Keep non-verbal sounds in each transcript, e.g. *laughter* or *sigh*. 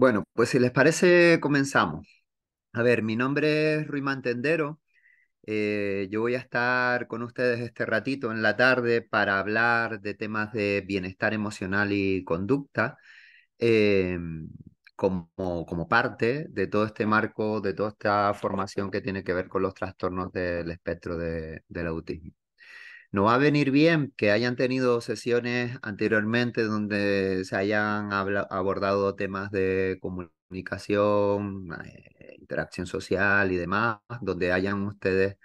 Bueno, pues si les parece, comenzamos. A ver, mi nombre es Rui Mantendero. Eh, yo voy a estar con ustedes este ratito en la tarde para hablar de temas de bienestar emocional y conducta eh, como, como parte de todo este marco, de toda esta formación que tiene que ver con los trastornos del espectro del autismo. No va a venir bien que hayan tenido sesiones anteriormente donde se hayan abordado temas de comunicación, eh, interacción social y demás, donde hayan ustedes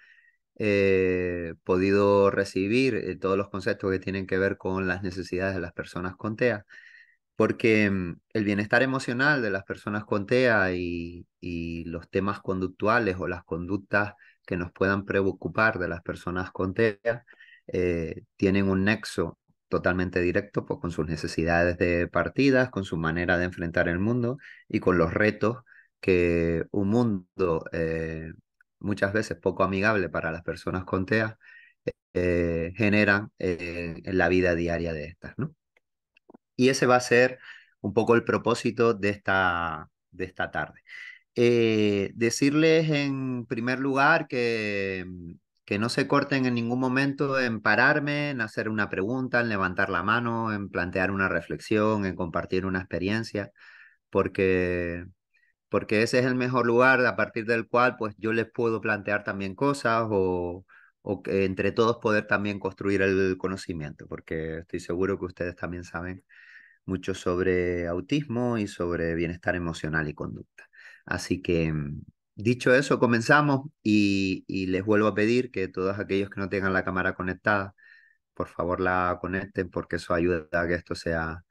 eh, podido recibir eh, todos los conceptos que tienen que ver con las necesidades de las personas con TEA, porque mm, el bienestar emocional de las personas con TEA y, y los temas conductuales o las conductas que nos puedan preocupar de las personas con TEA eh, tienen un nexo totalmente directo pues, con sus necesidades de partidas, con su manera de enfrentar el mundo y con los retos que un mundo eh, muchas veces poco amigable para las personas con TEA eh, generan en la vida diaria de estas. ¿no? Y ese va a ser un poco el propósito de esta, de esta tarde. Eh, decirles en primer lugar que que no se corten en ningún momento en pararme, en hacer una pregunta, en levantar la mano, en plantear una reflexión, en compartir una experiencia, porque, porque ese es el mejor lugar a partir del cual pues yo les puedo plantear también cosas o, o entre todos poder también construir el conocimiento, porque estoy seguro que ustedes también saben mucho sobre autismo y sobre bienestar emocional y conducta. Así que mm, Dicho eso, comenzamos y, les vuelvo a pedir que todos aquellos que no tengan la cámara conectada, por favor la conecten porque eso ayuda a que esto sea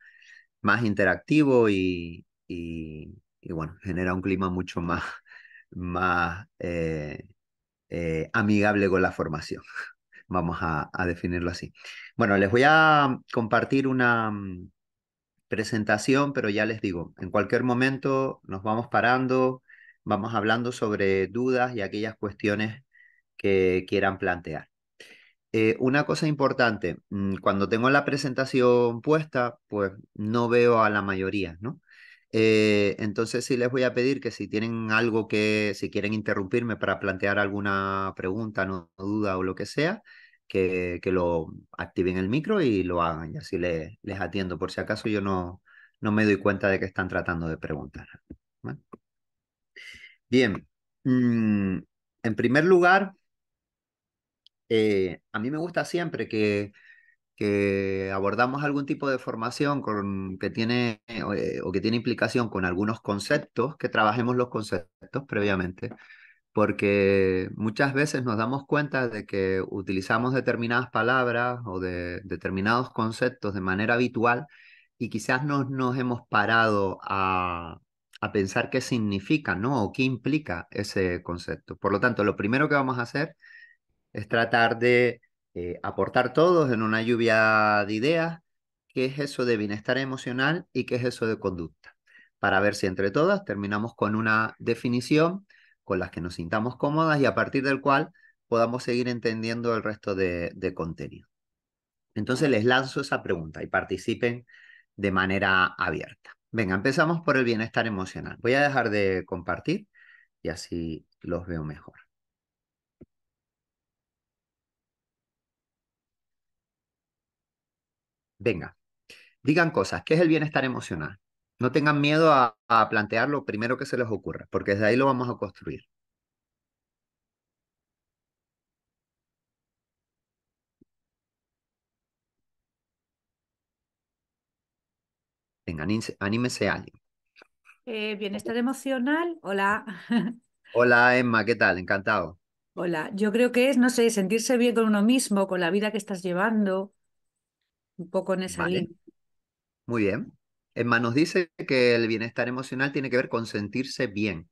más interactivo y, bueno, genera un clima mucho más, *laughs* más eh, eh, amigable con la formación. *laughs* Vamos a definirlo así. Bueno, les voy a compartir una mm, presentación, pero ya les digo, en cualquier momento nos vamos parando vamos hablando sobre dudas y aquellas cuestiones que quieran plantear. Eh, una cosa importante, mm, cuando tengo la presentación puesta, pues no veo a la mayoría, ¿no? Eh, entonces sí les voy a pedir que si tienen algo que, si quieren interrumpirme para plantear alguna pregunta, no duda o lo que sea, que, lo activen el micro y lo hagan. Y así les, les atiendo. Por si acaso yo no, no me doy cuenta de que están tratando de preguntar. Bien, mm, en primer lugar, eh, a mí me gusta siempre que, abordamos algún tipo de formación que tiene eh, o que tiene implicación con algunos conceptos, que trabajemos los conceptos previamente, porque muchas veces nos damos cuenta de que utilizamos determinadas palabras o de determinados conceptos de manera habitual y quizás no nos hemos parado a, a pensar qué significa, ¿no? O qué implica ese concepto. Por lo tanto, lo primero que vamos a hacer es tratar de eh, aportar todos en una lluvia de ideas qué es eso de bienestar emocional y qué es eso de conducta, para ver si entre todas terminamos con una definición con las que nos sintamos cómodas y a partir del cual podamos seguir entendiendo el resto de contenido. Entonces les lanzo esa pregunta y participen de manera abierta. Venga, empezamos por el bienestar emocional. Voy a dejar de compartir y así los veo mejor. Venga, digan cosas. ¿Qué es el bienestar emocional? No tengan miedo a, plantear lo primero que se les ocurra, porque desde ahí lo vamos a construir. anímese, alguien. Eh, bienestar emocional, hola. *laughs* Hola Emma, ¿qué tal? Encantado. Hola, yo creo que es, no sé, sentirse bien con uno mismo, con la vida que estás llevando, un poco en esa línea. Muy bien. Emma nos dice que el bienestar emocional tiene que ver con sentirse bien,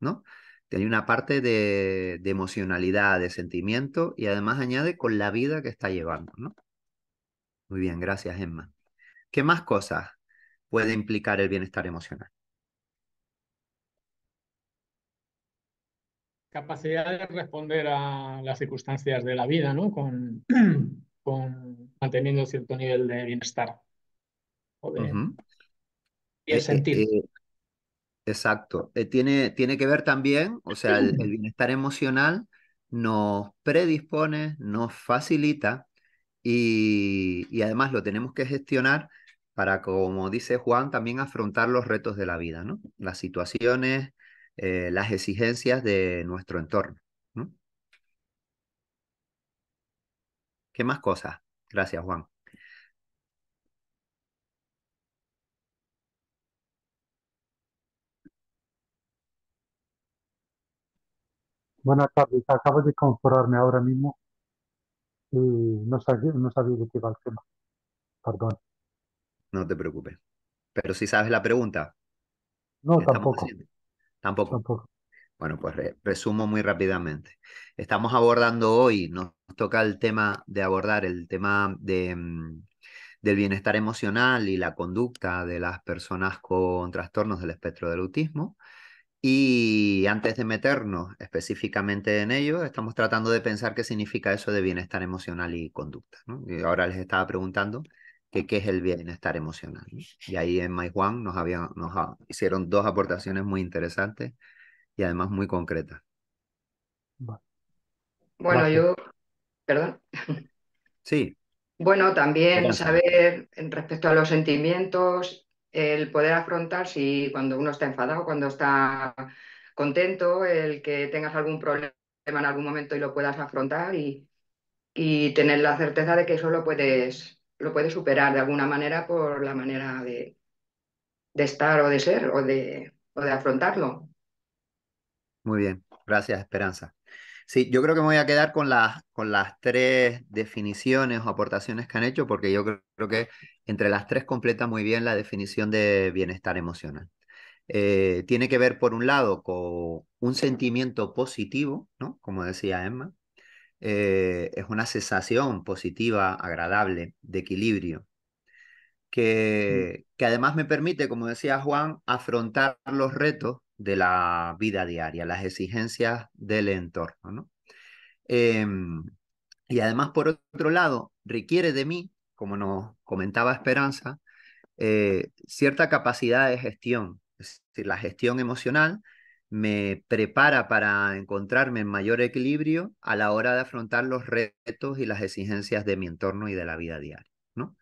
¿no? tiene una parte de, de emocionalidad, de sentimiento y además añade con la vida que está llevando, ¿no? Muy bien, gracias Emma. ¿Qué más cosas? puede implicar el bienestar emocional. Capacidad de responder a las circunstancias de la vida, ¿no? Con, *clears throat* con manteniendo cierto nivel de bienestar. Eh, eh, eh, exacto. tiene, tiene que ver también, o sea, el, *clears throat* bienestar emocional nos predispone, nos facilita y, y, además lo tenemos que gestionar para, como dice Juan, también afrontar los retos de la vida, ¿no? Las situaciones, eh, las exigencias de nuestro entorno. ¿Qué más cosas? Gracias, Juan. Buenas tardes, acabo de conformarme ahora mismo y eh, no sabía, no sabía de qué va el tema. Perdón. No te preocupes. Pero si sabes la pregunta. No, tampoco. tampoco. Bueno, pues resumo muy rápidamente. Estamos abordando hoy, nos toca el tema de abordar el tema de, mm, del bienestar emocional y la conducta de las personas con trastornos del espectro del autismo. Y antes de meternos específicamente en ello, estamos tratando de pensar qué significa eso de bienestar emocional y conducta. Y ahora les estaba preguntando que qué es el bienestar emocional. Y ahí en Juan nos, nos hicieron dos aportaciones muy interesantes y además muy concretas. Bueno, yo, perdón. Sí. Bueno, también saber respecto a los sentimientos, el poder afrontar si cuando uno está enfadado, cuando está contento, el que tengas algún problema en algún momento y lo puedas afrontar y, y tener la certeza de que eso lo puedes lo puede superar de alguna manera por la manera de, estar o de ser o de, o de afrontarlo. Muy bien, gracias Esperanza. Sí, yo creo que me voy a quedar con las, con las tres definiciones o aportaciones que han hecho, porque yo creo, que entre las tres completa muy bien la definición de bienestar emocional. Eh, tiene que ver, por un lado, con un sentimiento positivo, ¿no? Como decía Emma, eh, es una sensación positiva, agradable, de equilibrio, que, que además me permite, como decía Juan, afrontar los retos de la vida diaria, las exigencias del entorno. ¿no? Em, y además, por otro lado, requiere de mí, como nos comentaba Esperanza, eh, cierta capacidad de gestión, es decir, la gestión emocional me prepara para encontrarme en mayor equilibrio a la hora de afrontar los retos y las exigencias de mi entorno y de la vida diaria. ¿no?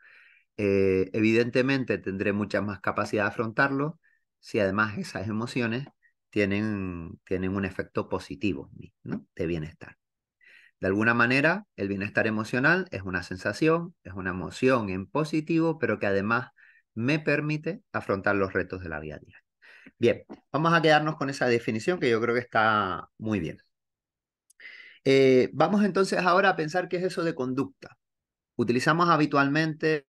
Eh, evidentemente tendré mucha más capacidad de afrontarlo si además esas emociones tienen, tienen un efecto positivo ¿no? de bienestar. De alguna manera, el bienestar emocional es una sensación, es una emoción en positivo, pero que además me permite afrontar los retos de la vida diaria. Bien, vamos a quedarnos con esa definición que yo creo que está muy bien. Eh, vamos entonces ahora a pensar qué es eso de conducta. Utilizamos habitualmente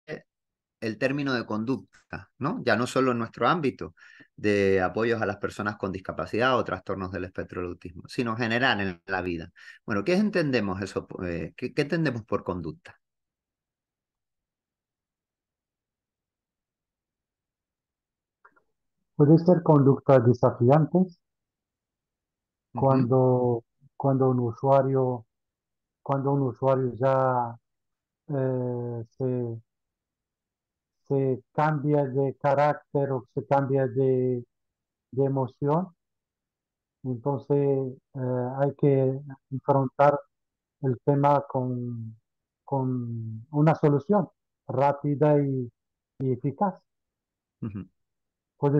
el término de conducta, ¿no? Ya no solo en nuestro ámbito de apoyos a las personas con discapacidad o trastornos del espectro del autismo, sino general en la vida. Bueno, ¿qué entendemos eso? Eh, ¿Qué entendemos por conducta? Puede ser conductas desafiantes cuando, cuando un usuario, cuando un usuario ya eh, se, cambia de carácter o se cambia de, de emoción. Entonces eh, hay que enfrentar el tema con, con una solución rápida y, y eficaz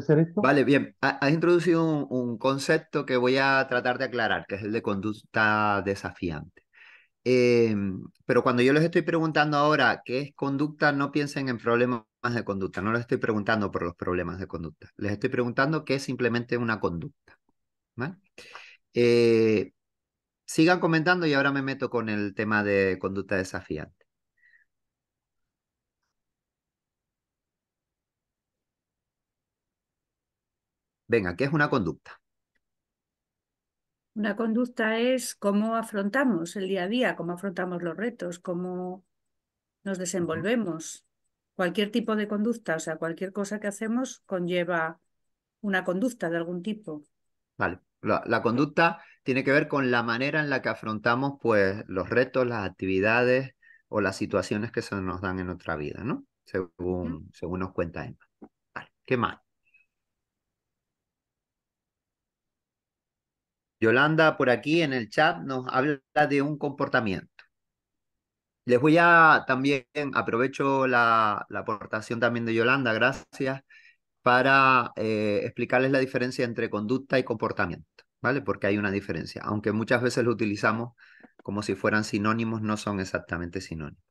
ser Vale, bien. Has introducido un, concepto que voy a tratar de aclarar, que es el de conducta desafiante. Em, pero cuando yo les estoy preguntando ahora qué es conducta, no piensen en problemas de conducta. No les estoy preguntando por los problemas de conducta. Les estoy preguntando qué es simplemente una conducta. Eh, sigan comentando y ahora me meto con el tema de conducta desafiante. Venga, ¿qué es una conducta? Una conducta es cómo afrontamos el día a día, cómo afrontamos los retos, cómo nos desenvolvemos. Cualquier tipo de conducta, o sea, cualquier cosa que hacemos conlleva una conducta de algún tipo. Vale. La, conducta tiene que ver con la manera en la que afrontamos pues, los retos, las actividades o las situaciones que se nos dan en otra vida, ¿no? Según, según nos cuenta Emma. Vale. ¿Qué más? Yolanda por aquí en el chat nos habla de un comportamiento. Les voy a también, aprovecho la, aportación también de Yolanda, gracias, para eh, explicarles la diferencia entre conducta y comportamiento, ¿vale? Porque hay una diferencia, aunque muchas veces lo utilizamos como si fueran sinónimos, no son exactamente sinónimos.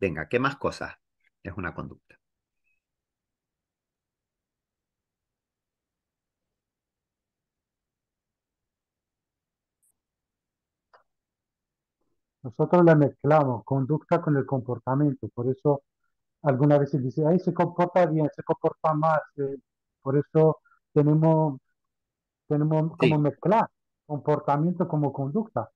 Venga, ¿qué más cosas es una conducta? Nosotros la mezclamos, conducta con el comportamiento. Por eso algunas veces dice, ay, se comporta bien, se comporta más. por eso tenemos, tenemos como mezclar comportamiento como conducta.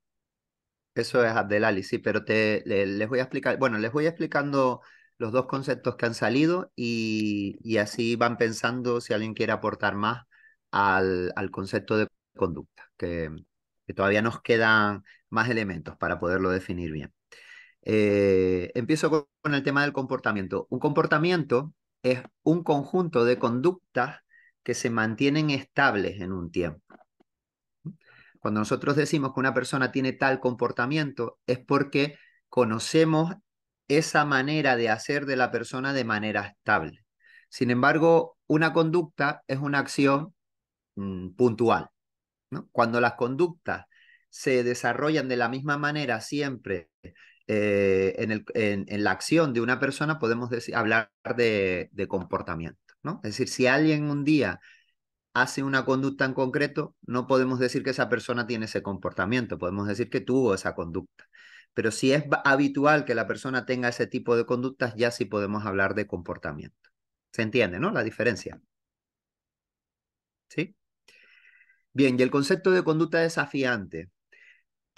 Eso es Abdelali, sí, pero te, les voy a explicar, bueno, les voy explicando los dos conceptos que han salido y, y así van pensando si alguien quiere aportar más al, al concepto de conducta, que, que todavía nos quedan más elementos para poderlo definir bien. Eh, empiezo con el tema del comportamiento. Un comportamiento es un conjunto de conductas que se mantienen estables en un tiempo. Cuando nosotros decimos que una persona tiene tal comportamiento es porque conocemos esa manera de hacer de la persona de manera estable. Sin embargo, una conducta es una acción mm, puntual. Cuando las conductas se desarrollan de la misma manera siempre eh, en, la acción de una persona, podemos decir, hablar de, de comportamiento. ¿no? Es decir, si alguien un día hace una conducta en concreto, no podemos decir que esa persona tiene ese comportamiento, podemos decir que tuvo esa conducta. Pero si es habitual que la persona tenga ese tipo de conductas, ya sí podemos hablar de comportamiento. ¿Se entiende, no? La diferencia. ¿Sí? Bien, y el concepto de conducta desafiante.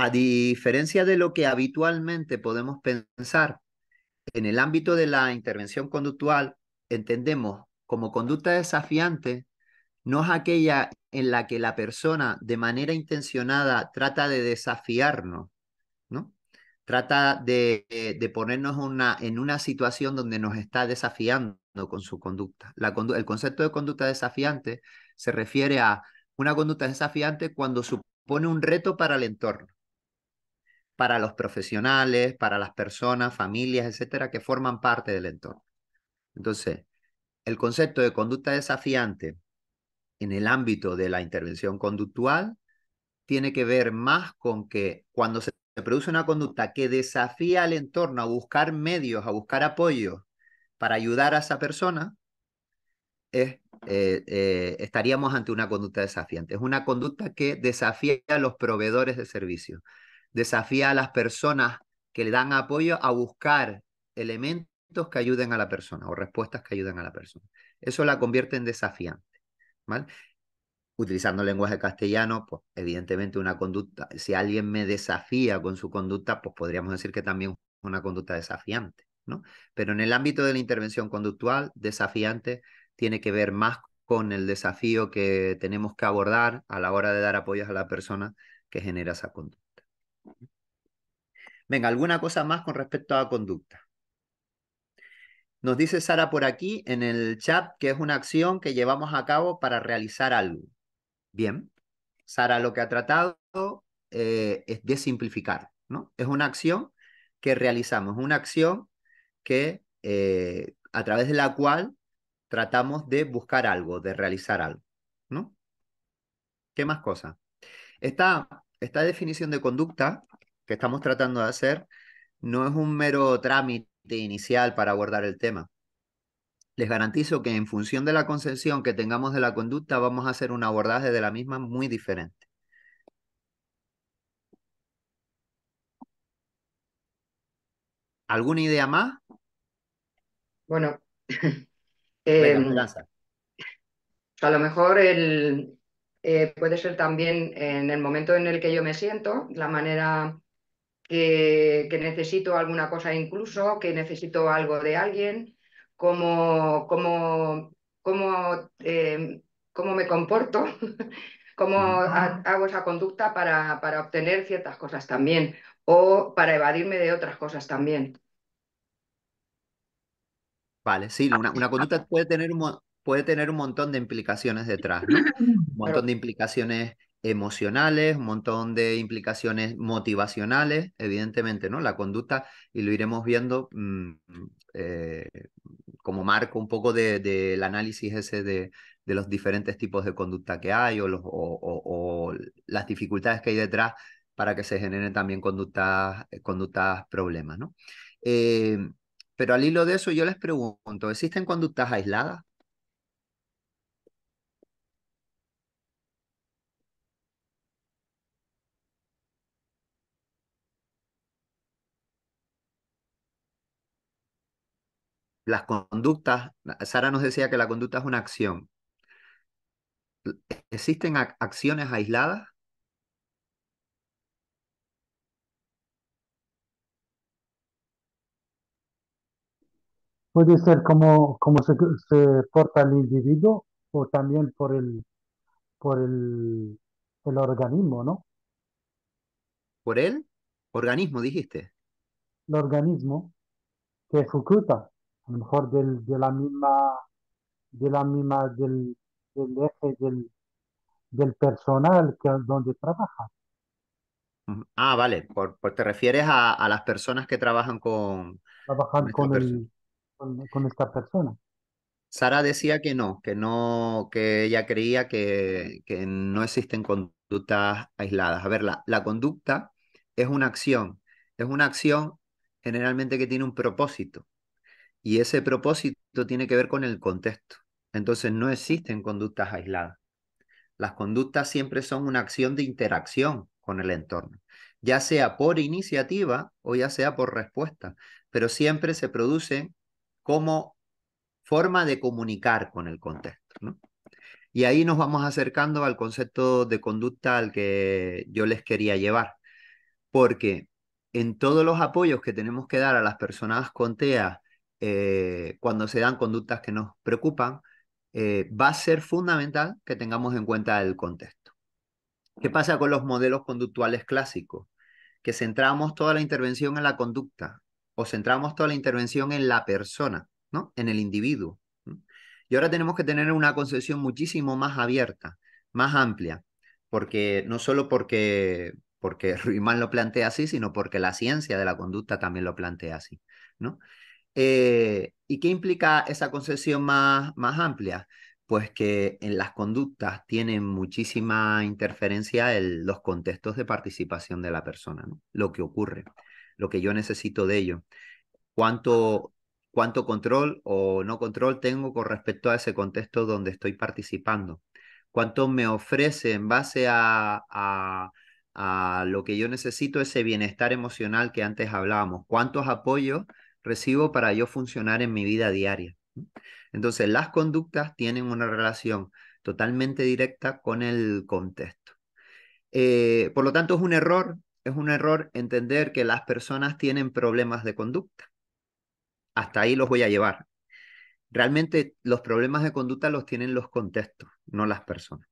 A diferencia de lo que habitualmente podemos pensar, en el ámbito de la intervención conductual entendemos como conducta desafiante no es aquella en la que la persona de manera intencionada trata de desafiarnos, ¿no? Trata de, ponernos en una situación donde nos está desafiando con su conducta. el concepto de conducta desafiante se refiere a una conducta desafiante cuando supone un reto para el entorno para los profesionales, para las personas, familias, etcétera, que forman parte del entorno. Entonces, el concepto de conducta desafiante en el ámbito de la intervención conductual tiene que ver más con que cuando se produce una conducta que desafía al entorno a buscar medios, a buscar apoyo para ayudar a esa persona, eh, eh, estaríamos ante una conducta desafiante. Es una conducta que desafía a los proveedores de servicios, desafía a las personas que le dan apoyo a buscar elementos que ayuden a la persona o respuestas que ayuden a la persona. Eso la convierte en desafiante. Utilizando el lenguaje castellano, pues evidentemente una conducta, si alguien me desafía con su conducta, pues podríamos decir que también es una conducta desafiante. ¿no? Pero en el ámbito de la intervención conductual, desafiante tiene que ver más con el desafío que tenemos que abordar a la hora de dar apoyos a la persona que genera esa conducta. Venga, alguna cosa más con respecto a conducta. Nos dice Sara por aquí en el chat que es una acción que llevamos a cabo para realizar algo. Bien, Sara lo que ha tratado eh, es de simplificar, ¿no? Es una acción que realizamos, una acción que eh, a través de la cual tratamos de buscar algo, de realizar algo, ¿no? ¿Qué más cosas? Esta, esta definición de conducta que estamos tratando de hacer no es un mero trámite inicial para abordar el tema. Les garantizo que en función de la concepción que tengamos de la conducta, vamos a hacer un abordaje de la misma muy diferente. ¿Alguna idea más? Bueno, *laughs* em, a lo mejor el, eh, puede ser también en el momento en el que yo me siento, la manera que, necesito alguna cosa incluso, que necesito algo de alguien, cómo, cómo, cómo eh, me comporto, *laughs* cómo hago esa conducta para, para obtener ciertas cosas también o para evadirme de otras cosas también. Vale, sí, una, conducta puede tener, un, puede tener un montón de implicaciones detrás, Un montón de implicaciones emocionales, un montón de implicaciones motivacionales, evidentemente, ¿no? La conducta, y lo iremos viendo mm, eh, como marco un poco del análisis ese de, los diferentes tipos de conducta que hay o, las dificultades que hay detrás para que se generen también conductas, conductas problemas, ¿no? Eh, pero al hilo de eso yo les pregunto, ¿existen conductas aisladas? las conductas, Sara nos decía que la conducta es una acción. ¿Existen acciones aisladas? Puede ser como, se, porta el individuo o también por el, por el, el organismo, ¿no? ¿Por el organismo, dijiste? El organismo que ejecuta a lo mejor del, de la misma, de la misma, del, eje del, del personal que donde trabaja. Ah, vale, por, pues te refieres a, las personas que trabajan con... Trabajan con, esta persona. Sara decía que no, que no, que ella creía que, no existen conductas aisladas. A ver, la conducta es una acción, es una acción generalmente que tiene un propósito. Y ese propósito tiene que ver con el contexto. Entonces no existen conductas aisladas. Las conductas siempre son una acción de interacción con el entorno, ya sea por iniciativa o ya sea por respuesta, pero siempre se produce como forma de comunicar con el contexto. Y ahí nos vamos acercando al concepto de conducta al que yo les quería llevar, porque en todos los apoyos que tenemos que dar a las personas con TEA eh, cuando se dan conductas que nos preocupan, eh, va a ser fundamental que tengamos en cuenta el contexto. ¿Qué pasa con los modelos conductuales clásicos? Que centramos toda la intervención en la conducta o centramos toda la intervención en la persona, ¿no? en el individuo. Y ahora tenemos que tener una concepción muchísimo más abierta, más amplia, porque no solo porque porque *laughs* Ruimán lo plantea así, sino porque la ciencia de la conducta también lo plantea así, ¿no? Eh, ¿Y qué implica esa concesión más, amplia? Pues que en las conductas tienen muchísima interferencia en los contextos de participación de la persona, lo que ocurre, lo que yo necesito de ello, cuánto, cuánto control o no control tengo con respecto a ese contexto donde estoy participando, cuánto me ofrece en base a, a, a lo que yo necesito ese bienestar emocional que antes hablábamos, cuántos apoyos recibo para yo funcionar en mi vida diaria. Entonces, las conductas tienen una relación totalmente directa con el contexto. Eh, por lo tanto, es un error, es un error entender que las personas tienen problemas de conducta. Hasta ahí los voy a llevar. Realmente los problemas de conducta los tienen los contextos, no las personas.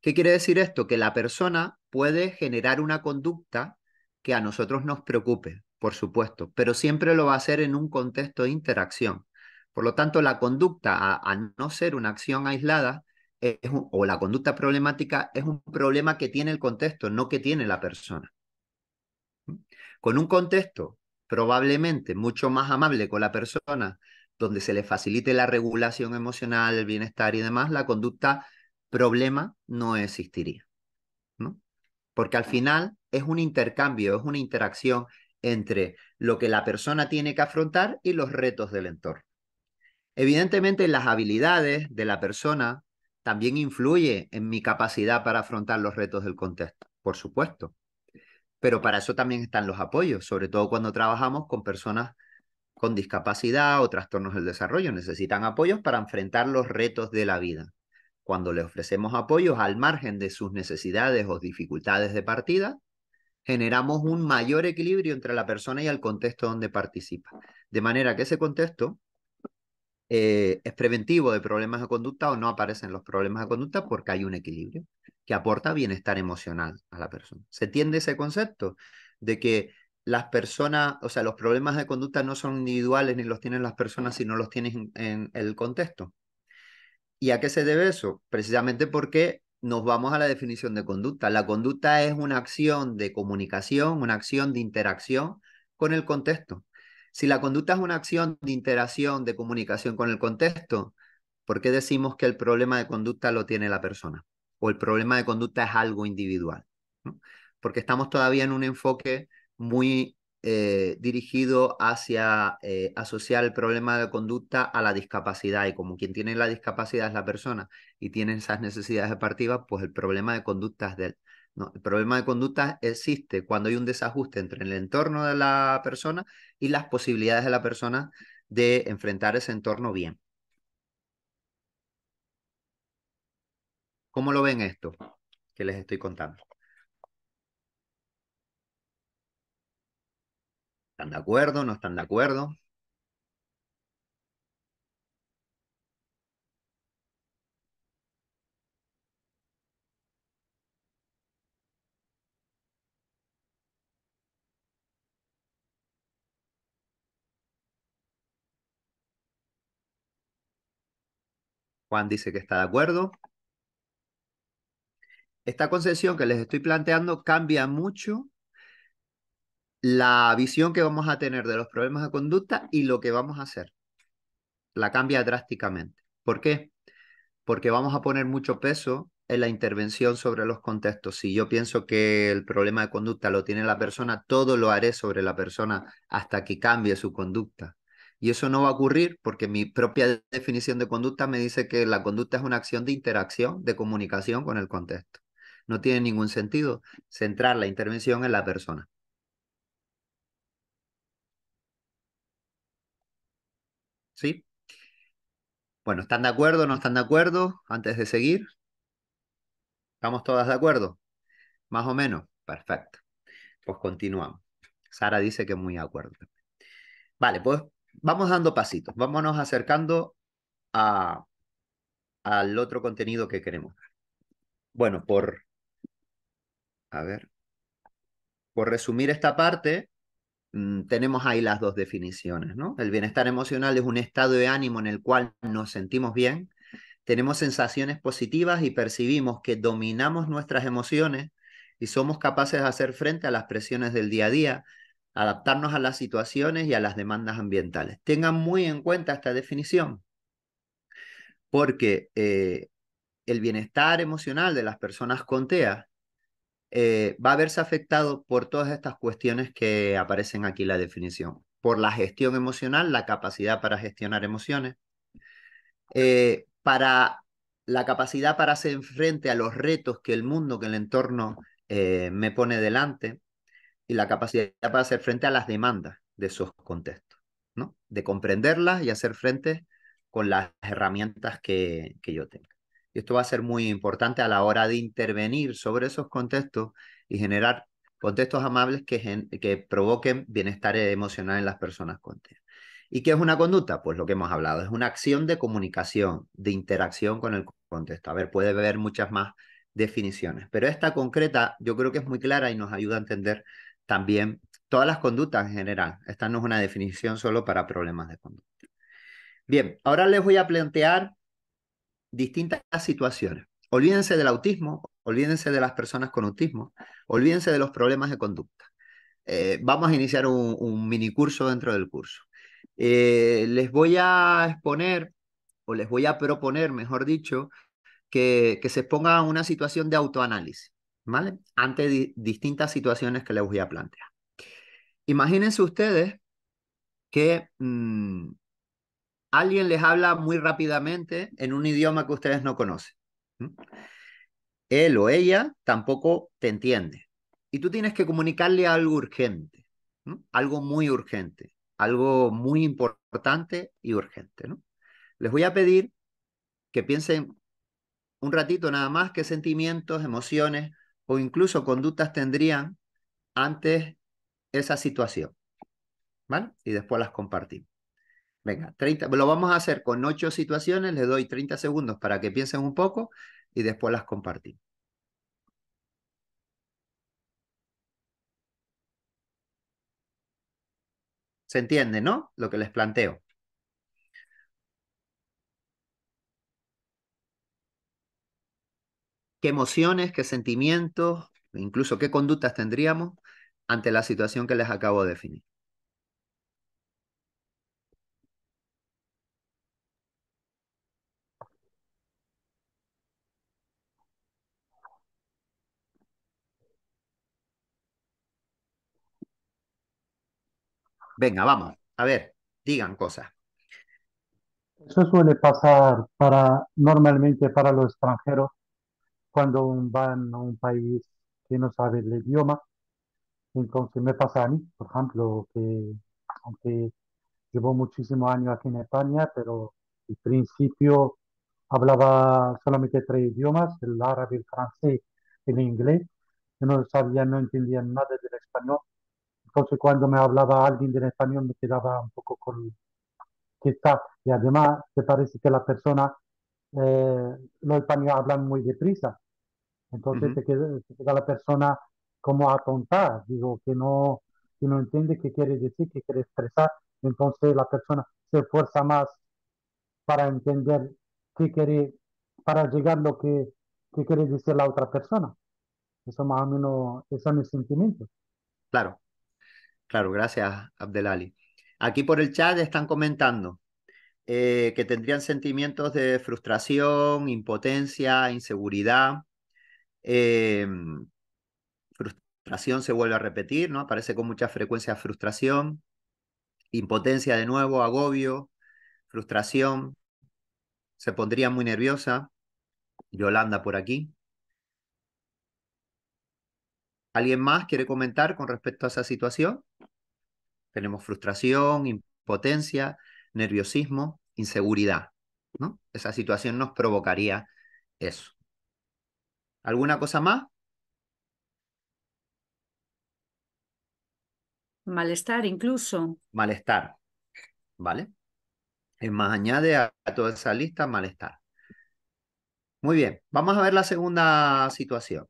¿Qué quiere decir esto? Que la persona puede generar una conducta que a nosotros nos preocupe, por supuesto, pero siempre lo va a hacer en un contexto de interacción. Por lo tanto, la conducta, a, no ser una acción aislada, o la conducta problemática, es un problema que tiene el contexto, no que tiene la persona. Con un contexto probablemente mucho más amable con la persona, donde se le facilite la regulación emocional, el bienestar y demás, la conducta problema no existiría. ¿no? Porque al final es un intercambio, es una interacción, entre lo que la persona tiene que afrontar y los retos del entorno. Evidentemente, las habilidades de la persona también influyen en mi capacidad para afrontar los retos del contexto, por supuesto. Pero para eso también están los apoyos, sobre todo cuando trabajamos con personas con discapacidad o trastornos del desarrollo. Necesitan apoyos para enfrentar los retos de la vida. Cuando le ofrecemos apoyos al margen de sus necesidades o dificultades de partida, generamos un mayor equilibrio entre la persona y el contexto donde participa. De manera que ese contexto eh, es preventivo de problemas de conducta o no aparecen los problemas de conducta porque hay un equilibrio que aporta bienestar emocional a la persona. Se tiende ese concepto de que las personas, o sea, los problemas de conducta no son individuales ni los tienen las personas, sino los tienen en el contexto. ¿Y a qué se debe eso? Precisamente porque nos vamos a la definición de conducta. La conducta es una acción de comunicación, una acción de interacción con el contexto. Si la conducta es una acción de interacción, de comunicación con el contexto, ¿por qué decimos que el problema de conducta lo tiene la persona? O el problema de conducta es algo individual. Porque estamos todavía en un enfoque muy eh, dirigido hacia eh, asociar el problema de conducta a la discapacidad y como quien tiene la discapacidad es la persona y tiene esas necesidades deportivas pues el problema de conducta es del... No, el problema de conducta existe cuando hay un desajuste entre el entorno de la persona y las posibilidades de la persona de enfrentar ese entorno bien. ¿Cómo lo ven esto que les estoy contando? ¿Están de acuerdo? ¿No están de acuerdo? Juan dice que está de acuerdo. Esta concesión que les estoy planteando cambia mucho la visión que vamos a tener de los problemas de conducta y lo que vamos a hacer. La cambia drásticamente. ¿Por qué? Porque vamos a poner mucho peso en la intervención sobre los contextos. Si yo pienso que el problema de conducta lo tiene la persona, todo lo haré sobre la persona hasta que cambie su conducta. Y eso no va a ocurrir porque mi propia definición de conducta me dice que la conducta es una acción de interacción, de comunicación con el contexto. No tiene ningún sentido centrar la intervención en la persona. ¿sí? Bueno, ¿están de acuerdo? ¿No están de acuerdo? Antes de seguir. ¿Estamos todas de acuerdo? Más o menos. Perfecto. Pues continuamos. Sara dice que muy de acuerdo. Vale, pues vamos dando pasitos. Vámonos acercando a, al otro contenido que queremos. Bueno, por... A ver. Por resumir esta parte, Mm, tenemos ahí las dos definiciones, ¿no? El bienestar emocional es un estado de ánimo en el cual nos sentimos bien, tenemos sensaciones positivas y percibimos que dominamos nuestras emociones y somos capaces de hacer frente a las presiones del día a día, adaptarnos a las situaciones y a las demandas ambientales. Tengan muy en cuenta esta definición, porque eh, el bienestar emocional de las personas con TEA eh, va a verse afectado por todas estas cuestiones que aparecen aquí en la definición. Por la gestión emocional, la capacidad para gestionar emociones, eh, para la capacidad para hacer frente a los retos que el mundo, que el entorno eh, me pone delante, y la capacidad para hacer frente a las demandas de esos contextos, ¿no? de comprenderlas y hacer frente con las herramientas que yo tengo. Y esto va a ser muy importante a la hora de intervenir sobre esos contextos y generar contextos amables que, que provoquen bienestar emocional en las personas con ¿Y qué es una conducta? Pues lo que hemos hablado, es una acción de comunicación, de interacción con el contexto. A ver, puede haber muchas más definiciones, pero esta concreta yo creo que es muy clara y nos ayuda a entender también todas las conductas en general. Esta no es una definición solo para problemas de conducta. Bien, ahora les voy a plantear distintas situaciones. Olvídense del autismo, olvídense de las personas con autismo, olvídense de los problemas de conducta. Eh, vamos a iniciar un, mini curso dentro del curso. Eh, les voy a exponer, o les voy a proponer, mejor dicho, que, se ponga una situación de autoanálisis, ¿vale? Ante distintas situaciones que les voy a plantear. Imagínense ustedes que mm, alguien les habla muy rápidamente en un idioma que ustedes no conocen. Él o ella tampoco te entiende. Y tú tienes que comunicarle algo urgente, algo muy urgente, algo muy importante y urgente. ¿no? Les voy a pedir que piensen un ratito nada más qué sentimientos, emociones o incluso conductas tendrían antes esa situación. Y después las compartimos. Venga, lo vamos a hacer con ocho situaciones, les doy 30 segundos para que piensen un poco y después las compartimos. ¿Se entiende, no? Lo que les planteo. ¿Qué emociones, qué sentimientos, incluso qué conductas tendríamos ante la situación que les acabo de definir? Venga, vamos, a ver, digan cosas. Eso suele pasar para normalmente para los extranjeros cuando van a un país que no sabe el idioma. Entonces me pasa a mí, por ejemplo, que aunque llevo muchísimos años aquí en España, pero al principio hablaba solamente tres idiomas, el árabe, el francés, el inglés. Yo no sabía, no entendía nada del español entonces cuando me hablaba alguien en español me quedaba un poco con que está y además te parece que la persona, eh, los españoles hablan muy deprisa entonces te, queda, la persona como atontada digo que no que no entiende qué quiere decir qué quiere expresar entonces la persona se esfuerza más para entender qué quiere para llegar lo que, qué quiere decir la otra persona eso más o menos son mis sentimientos claro Claro, gracias, Abdelali. Aquí por el chat están comentando eh, que tendrían sentimientos de frustración, impotencia, inseguridad. Eh, frustración se vuelve a repetir, ¿no? Aparece con mucha frecuencia frustración, impotencia de nuevo, agobio, frustración. Se pondría muy nerviosa. Yolanda por aquí. ¿Alguien más quiere comentar con respecto a esa situación? Tenemos frustración, impotencia, nerviosismo, inseguridad. ¿no? Esa situación nos provocaría eso. ¿Alguna cosa más? Malestar incluso. Malestar, ¿vale? Es más, añade a toda esa lista malestar. Muy bien, vamos a ver la segunda situación.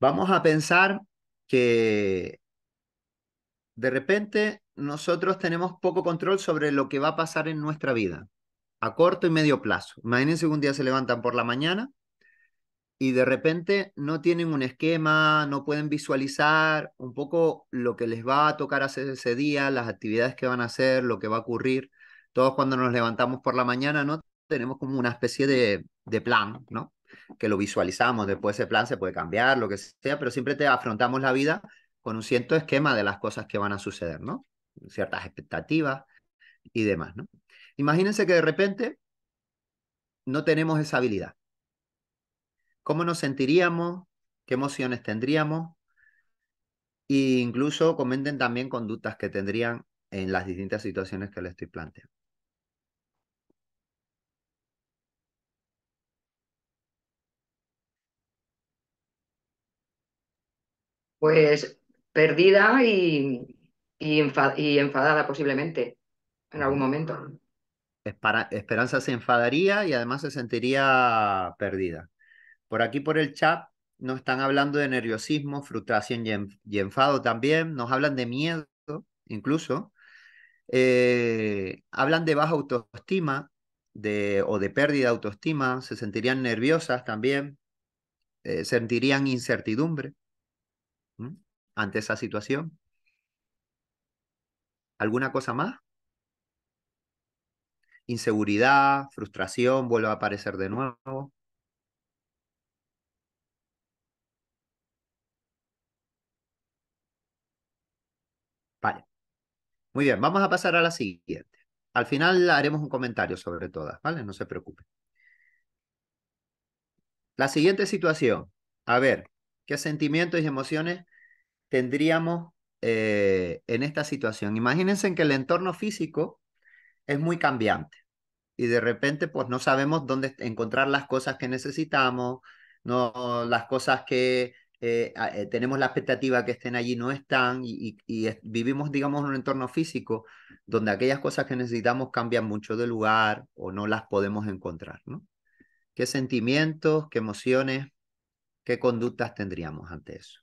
Vamos a pensar que de repente nosotros tenemos poco control sobre lo que va a pasar en nuestra vida, a corto y medio plazo. Imagínense que un día se levantan por la mañana y de repente no tienen un esquema, no pueden visualizar un poco lo que les va a tocar hacer ese día, las actividades que van a hacer, lo que va a ocurrir. Todos cuando nos levantamos por la mañana, ¿no? Tenemos como una especie de, de plan, ¿no? que lo visualizamos, después ese plan se puede cambiar, lo que sea, pero siempre te afrontamos la vida con un cierto esquema de las cosas que van a suceder, ¿no? Ciertas expectativas y demás, ¿no? Imagínense que de repente no tenemos esa habilidad. ¿Cómo nos sentiríamos? ¿Qué emociones tendríamos? E incluso comenten también conductas que tendrían en las distintas situaciones que les estoy planteando. Pues perdida y, y, enfadada posiblemente en algún momento. Mm. Esperanza se enfadaría y además se sentiría perdida. Por aquí, por el chat, nos están hablando de nerviosismo, frustración y, enfado también. Nos hablan de miedo, incluso. Eh, hablan de baja autoestima o de pérdida de autoestima. Se sentirían nerviosas también. Eh, sentirían incertidumbre ante esa situación. ¿Alguna cosa más? Inseguridad, frustración, vuelve a aparecer de nuevo. Vale. Muy bien, vamos a pasar a la siguiente. Al final haremos un comentario sobre todas, ¿vale? No se preocupe La siguiente situación. A ver, qué sentimientos y emociones tendríamos eh, en esta situación. Imagínense que el entorno físico es muy cambiante y de repente pues no sabemos dónde encontrar las cosas que necesitamos, no las cosas que eh, eh, tenemos la expectativa que estén allí no están y, vivimos digamos en un entorno físico donde aquellas cosas que necesitamos cambian mucho de lugar o no las podemos encontrar, ¿Qué sentimientos, qué emociones ¿qué conductas tendríamos ante eso?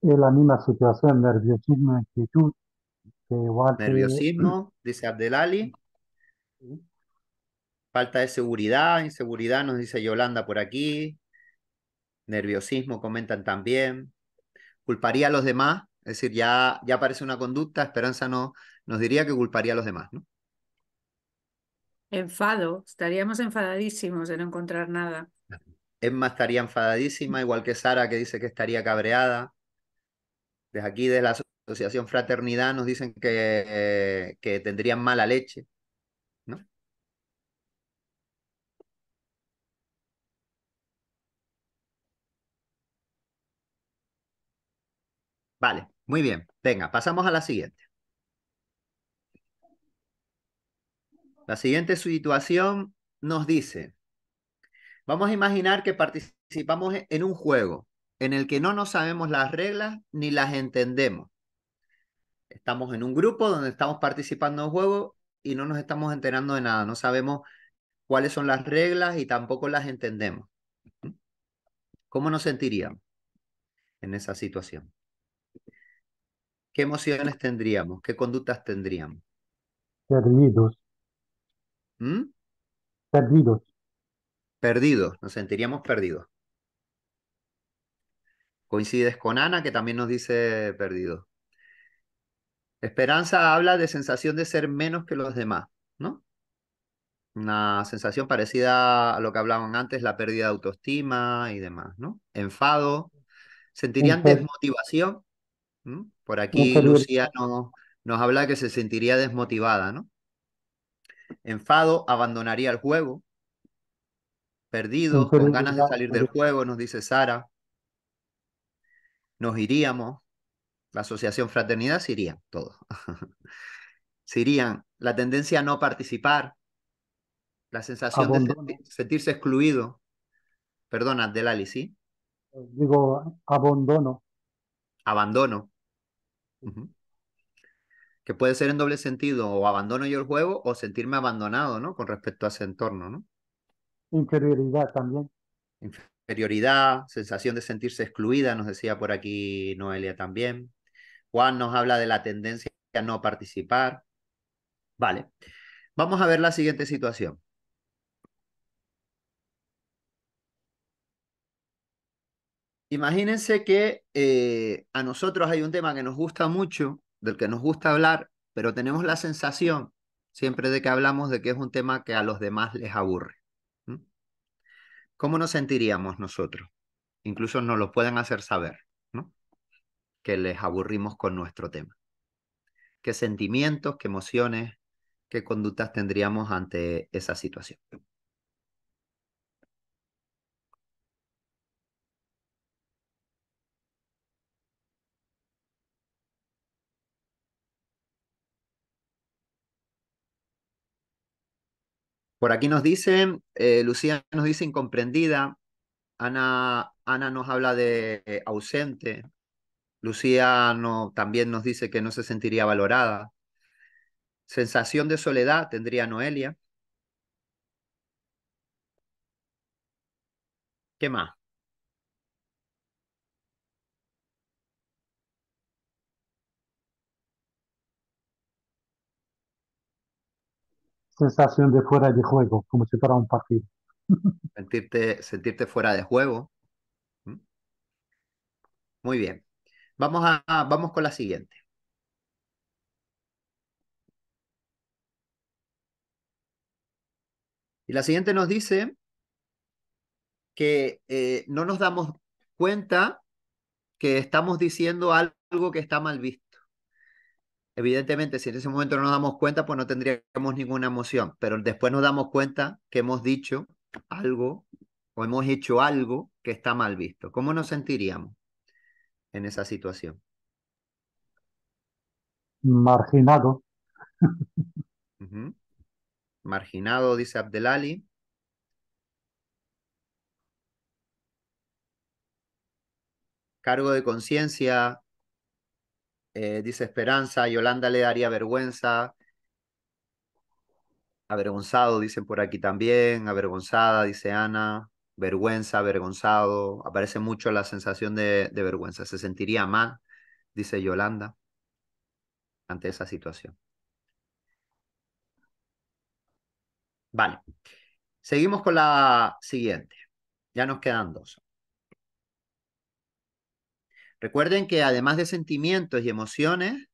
Es la misma situación, nerviosismo, inquietud. nerviosismo, *clears throat* dice Abdelali. Falta de seguridad, inseguridad, nos dice Yolanda por aquí. Nerviosismo, comentan también. Culparía a los demás, es decir, ya, ya aparece una conducta, Esperanza no, nos diría que culparía a los demás, ¿no? Enfado, estaríamos enfadadísimos de no encontrar nada. Emma estaría enfadadísima, igual que Sara, que dice que estaría cabreada. Desde aquí, de la Asociación Fraternidad, nos dicen que, eh, que tendrían mala leche. ¿no? Vale, muy bien. Venga, pasamos a la siguiente. La siguiente situación nos dice, vamos a imaginar que participamos e-, en un juego en el que no nos sabemos las reglas ni las entendemos. Estamos en un grupo donde estamos participando en un juego y no nos estamos enterando de nada, no sabemos cuáles son las reglas y tampoco las entendemos. ¿Cómo nos sentiríamos en esa situación? ¿Qué emociones tendríamos? ¿Qué conductas tendríamos? Servidos. ¿Mm? Perdidos. Perdidos, nos sentiríamos perdidos. Coincides con Ana, que también nos dice perdido. Esperanza habla de sensación de ser menos que los demás, ¿no? Una sensación parecida a lo que hablaban antes, la pérdida de autoestima y demás, ¿no? Enfado. ¿Sentirían desmotivación? ¿Mm? Por aquí Lucía nos habla que se sentiría desmotivada, ¿no? Enfado abandonaría el juego. Perdido, con ganas de salir del juego, nos dice Sara. Nos iríamos. La Asociación Fraternidad se iría, todo *laughs* se irían. La tendencia a no participar. La sensación de sentirse excluido. Perdona, Delali, ¿sí? Digo, abandono. Abandono que puede ser en doble sentido, o abandono yo el juego o sentirme abandonado, ¿no? Con respecto a ese entorno, ¿no? Inferioridad también. Inferioridad, sensación de sentirse excluida, nos decía por aquí Noelia también. Juan nos habla de la tendencia a no participar. Vale, vamos a ver la siguiente situación. Imagínense que eh, a nosotros hay un tema que nos gusta mucho del que nos gusta hablar, pero tenemos la sensación siempre de que hablamos de que es un tema que a los demás les aburre. ¿Cómo nos sentiríamos nosotros? Incluso nos lo pueden hacer saber, ¿no? Que les aburrimos con nuestro tema. ¿Qué sentimientos, qué emociones, qué conductas tendríamos ante esa situación? Por aquí nos dicen, eh, Lucía nos dice incomprendida, Ana, Ana nos habla de eh, ausente, Lucía no, también nos dice que no se sentiría valorada. Sensación de soledad tendría Noelia. ¿Qué más? sensación de fuera de juego, como si fuera un partido. *laughs* Sentirte, sentirte fuera de juego. ¿Mm? Muy bien. Vamos, a, vamos con la siguiente. Y la siguiente nos dice que eh, no nos damos cuenta que estamos diciendo algo que está mal visto. Evidentemente, si en ese momento no nos damos cuenta, pues no tendríamos ninguna emoción, pero después nos damos cuenta que hemos dicho algo o hemos hecho algo que está mal visto. ¿Cómo nos sentiríamos en esa situación? Marginado. Marginado, dice Abdelali. Cargo de conciencia, eh, dice Esperanza, Yolanda le daría vergüenza. Avergonzado, dicen por aquí también. Avergonzada, dice Ana. Vergüenza, avergonzado. Aparece mucho la sensación de, de vergüenza. Se sentiría mal, dice Yolanda, ante esa situación. Vale. Seguimos con la siguiente. Ya nos quedan dos. Recuerden que además de sentimientos y emociones,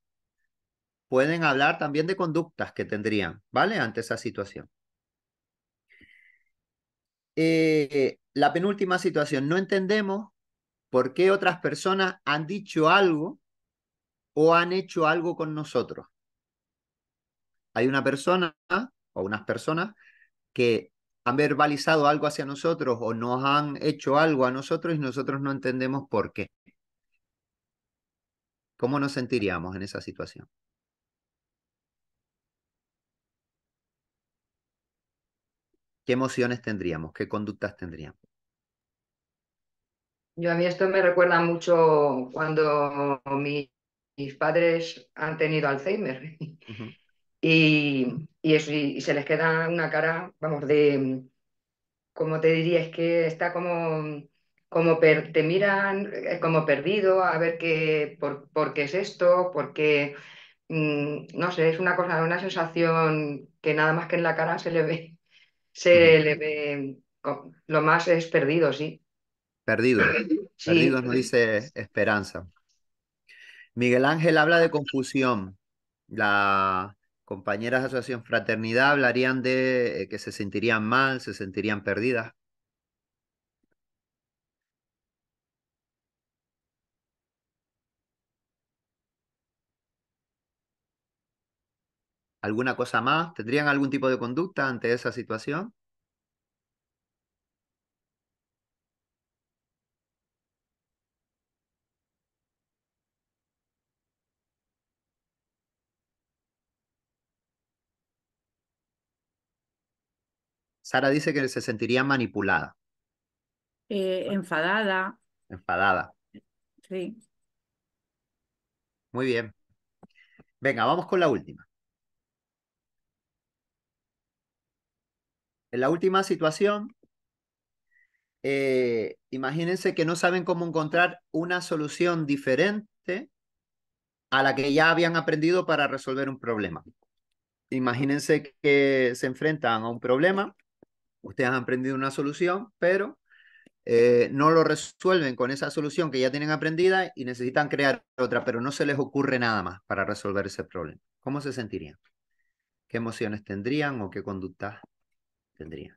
pueden hablar también de conductas que tendrían, ¿vale? Ante esa situación. Eh, la penúltima situación, no entendemos por qué otras personas han dicho algo o han hecho algo con nosotros. Hay una persona o unas personas que han verbalizado algo hacia nosotros o nos han hecho algo a nosotros y nosotros no entendemos por qué. ¿Cómo nos sentiríamos en esa situación? ¿Qué emociones tendríamos? ¿Qué conductas tendríamos? Yo a mí esto me recuerda mucho cuando mis padres han tenido Alzheimer *laughs* y, se les queda una cara, vamos, de, como te dirías? que está como como te miran eh, como perdido, a ver qué, por, qué es esto, porque mm, no sé, es una cosa, una sensación que nada más que en la cara se le ve, *laughs* se le ve, lo más es perdido, sí. Perdido. *laughs* Perdido nos dice Esperanza. Miguel Ángel habla de confusión. Las compañeras de Asociación Fraternidad hablarían de eh, que se sentirían mal, se sentirían perdidas. ¿Alguna cosa más? ¿Tendrían algún tipo de conducta ante esa situación? Sara dice que se sentiría manipulada. Eh, enfadada. Enfadada. Sí. Muy bien. Venga, vamos con la última. En la última situación, eh, imagínense que no saben cómo encontrar una solución diferente a la que ya habían aprendido para resolver un problema. Imagínense que se enfrentan a un problema, ustedes han aprendido una solución, pero eh, no lo resuelven con esa solución que ya tienen aprendida y necesitan crear otra, pero no se les ocurre nada más para resolver ese problema. ¿Cómo se sentirían? ¿Qué emociones tendrían o qué conductas tendría.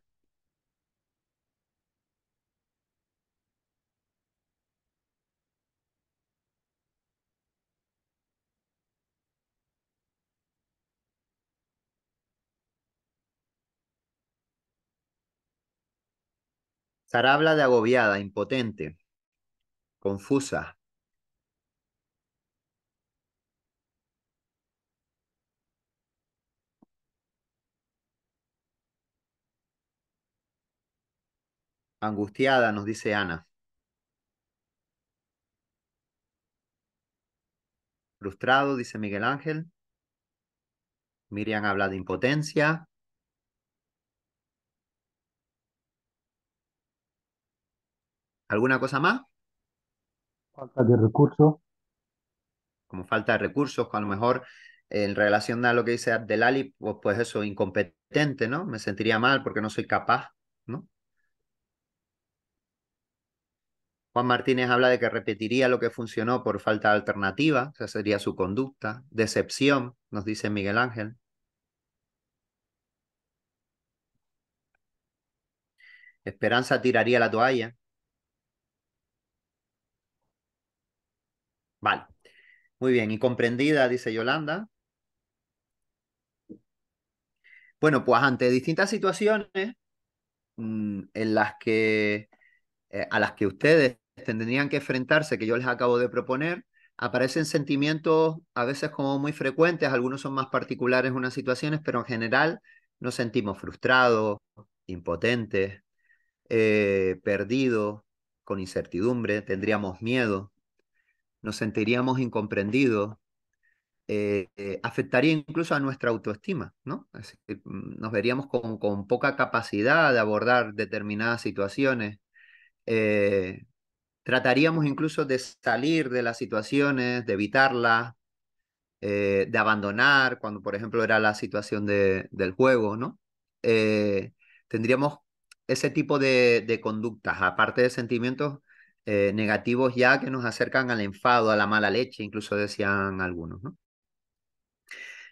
Sara habla de agobiada, impotente, confusa, Angustiada, nos dice Ana. Frustrado, dice Miguel Ángel. Miriam habla de impotencia. ¿Alguna cosa más? Falta de recursos. Como falta de recursos, a lo mejor en relación a lo que dice Abdelali, pues, pues eso, incompetente, ¿no? Me sentiría mal porque no soy capaz, ¿no? Juan Martínez habla de que repetiría lo que funcionó por falta de alternativa, esa sería su conducta. Decepción, nos dice Miguel Ángel. Esperanza tiraría la toalla. Vale. Muy bien, y comprendida, dice Yolanda. Bueno, pues ante distintas situaciones mm, en las que eh, a las que ustedes tendrían que enfrentarse, que yo les acabo de proponer, aparecen sentimientos a veces como muy frecuentes, algunos son más particulares en unas situaciones, pero en general nos sentimos frustrados, impotentes, eh, perdidos, con incertidumbre, tendríamos miedo, nos sentiríamos incomprendidos, eh, afectaría incluso a nuestra autoestima, ¿no? nos veríamos con, poca capacidad de abordar determinadas situaciones, eh, Trataríamos incluso de salir de las situaciones, de evitarlas, eh, de abandonar, cuando por ejemplo era la situación del juego, ¿no? Eh, tendríamos ese tipo de, conductas, aparte de sentimientos eh, negativos ya que nos acercan al enfado, a la mala leche, incluso decían algunos, ¿no?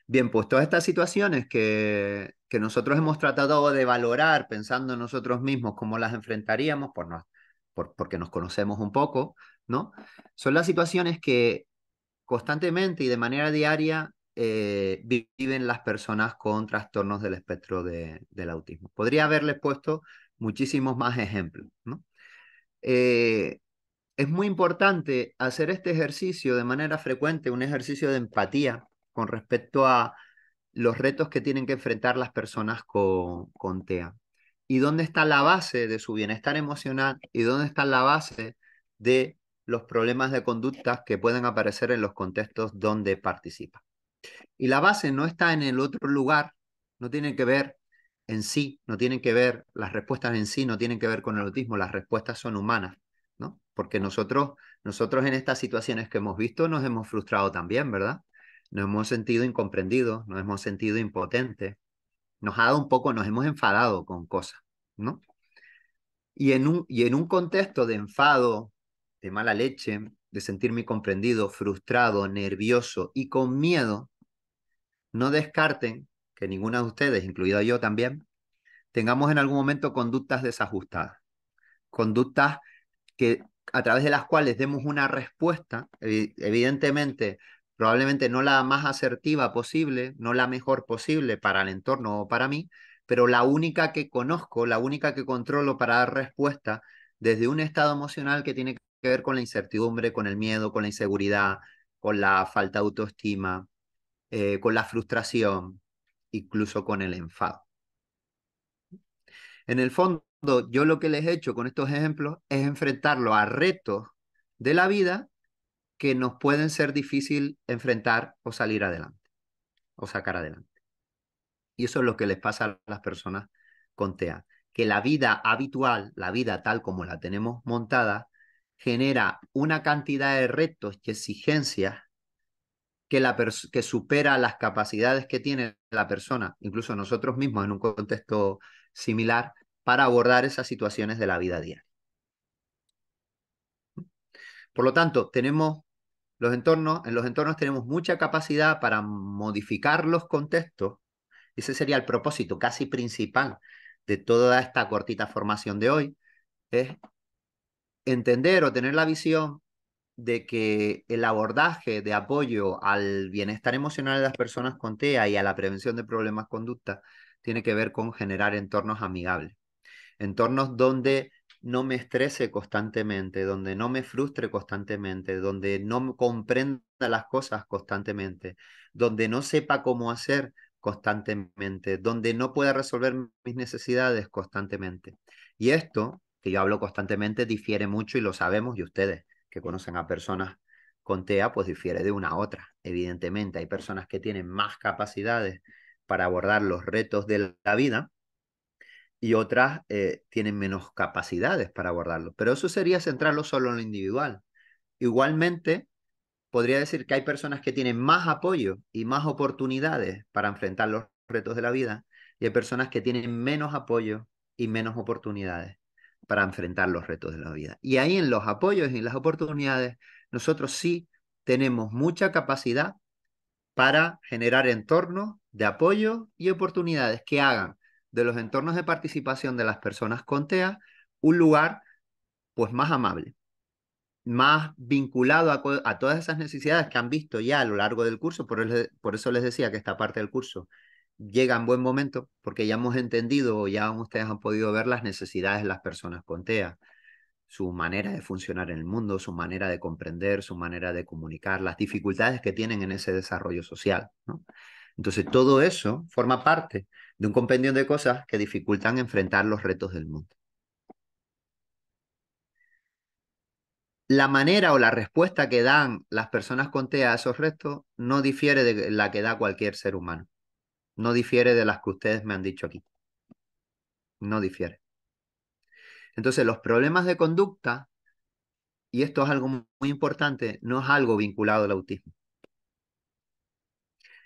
Bien, pues todas estas situaciones que, que nosotros hemos tratado de valorar pensando nosotros mismos cómo las enfrentaríamos, pues no? porque nos conocemos un poco, ¿no? Son las situaciones que constantemente y de manera diaria eh, viven las personas con trastornos del espectro del autismo. Podría haberles puesto muchísimos más ejemplos, eh, es muy importante hacer este ejercicio de manera frecuente, un ejercicio de empatía con respecto a los retos que tienen que enfrentar las personas con, con TEA y dónde está la base de su bienestar emocional y dónde está la base de los problemas de conducta que pueden aparecer en los contextos donde participa. Y la base no está en el otro lugar, no tiene que ver en sí, no tienen que ver, las respuestas en sí no tienen que ver con el autismo, las respuestas son humanas, ¿no? Porque nosotros, nosotros en estas situaciones que hemos visto nos hemos frustrado también, ¿verdad? Nos hemos sentido incomprendidos, nos hemos sentido impotentes, nos ha dado un poco, nos hemos enfadado con cosas, ¿no? Y en un, y en un contexto de enfado, de mala leche, de sentirme comprendido, frustrado, nervioso y con miedo, no descarten que ninguna de ustedes, incluido yo también, tengamos en algún momento conductas desajustadas, conductas que a través de las cuales demos una respuesta, eh, evidentemente probablemente no la más asertiva posible, no la mejor posible para el entorno o para mí, pero la única que conozco, la única que controlo para dar respuesta desde un estado emocional que tiene que ver con la incertidumbre, con el miedo, con la inseguridad, con la falta de autoestima, eh, con la frustración, incluso con el enfado. En el fondo, yo lo que les he hecho con estos ejemplos es enfrentarlo a retos de la vida que nos pueden ser difícil enfrentar o salir adelante o sacar adelante. Y eso es lo que les pasa a las personas con TEA, que la vida habitual, la vida tal como la tenemos montada, genera una cantidad de retos y exigencias que, la que supera las capacidades que tiene la persona, incluso nosotros mismos en un contexto similar, para abordar esas situaciones de la vida diaria. Por lo tanto, tenemos entornos, en los entornos tenemos mucha capacidad para modificar los contextos. Ese sería el propósito casi principal de toda esta cortita formación de hoy, es entender o tener la visión de que el abordaje de apoyo al bienestar emocional de las personas con TEA y a la prevención de problemas conducta tiene que ver con generar entornos amigables, entornos donde no me estrese constantemente, donde no me frustre constantemente, donde no comprenda las cosas constantemente, donde no sepa cómo hacer constantemente, donde no pueda resolver mis necesidades constantemente. Y esto, que yo hablo constantemente, difiere mucho y lo sabemos, y ustedes que conocen a personas con TEA, pues difiere de una a otra. Evidentemente, hay personas que tienen más capacidades para abordar los retos de la vida y otras eh, tienen menos capacidades para abordarlo. Pero eso sería centrarlo solo en lo individual. Igualmente, podría decir que hay personas que tienen más apoyo y más oportunidades para enfrentar los retos de la vida y hay personas que tienen menos apoyo y menos oportunidades para enfrentar los retos de la vida. Y ahí en los apoyos y en las oportunidades, nosotros sí tenemos mucha capacidad para generar entornos de apoyo y oportunidades que hagan de los entornos de participación de las personas con TEA un lugar pues más amable, más vinculado a, todas esas necesidades que han visto ya a lo largo del curso, por, eso les decía que esta parte del curso llega en buen momento, porque ya hemos entendido o ya ustedes han podido ver las necesidades de las personas con TEA, su manera de funcionar en el mundo, su manera de comprender, su manera de comunicar, las dificultades que tienen en ese desarrollo social. ¿no? Entonces, todo eso forma parte de un compendio de cosas que dificultan enfrentar los retos del mundo. La manera o la respuesta que dan las personas con TEA a esos retos no difiere de la que da cualquier ser humano. No difiere de las que ustedes me han dicho aquí. No difiere. Entonces, los problemas de conducta, y esto es algo muy importante, no es algo vinculado al autismo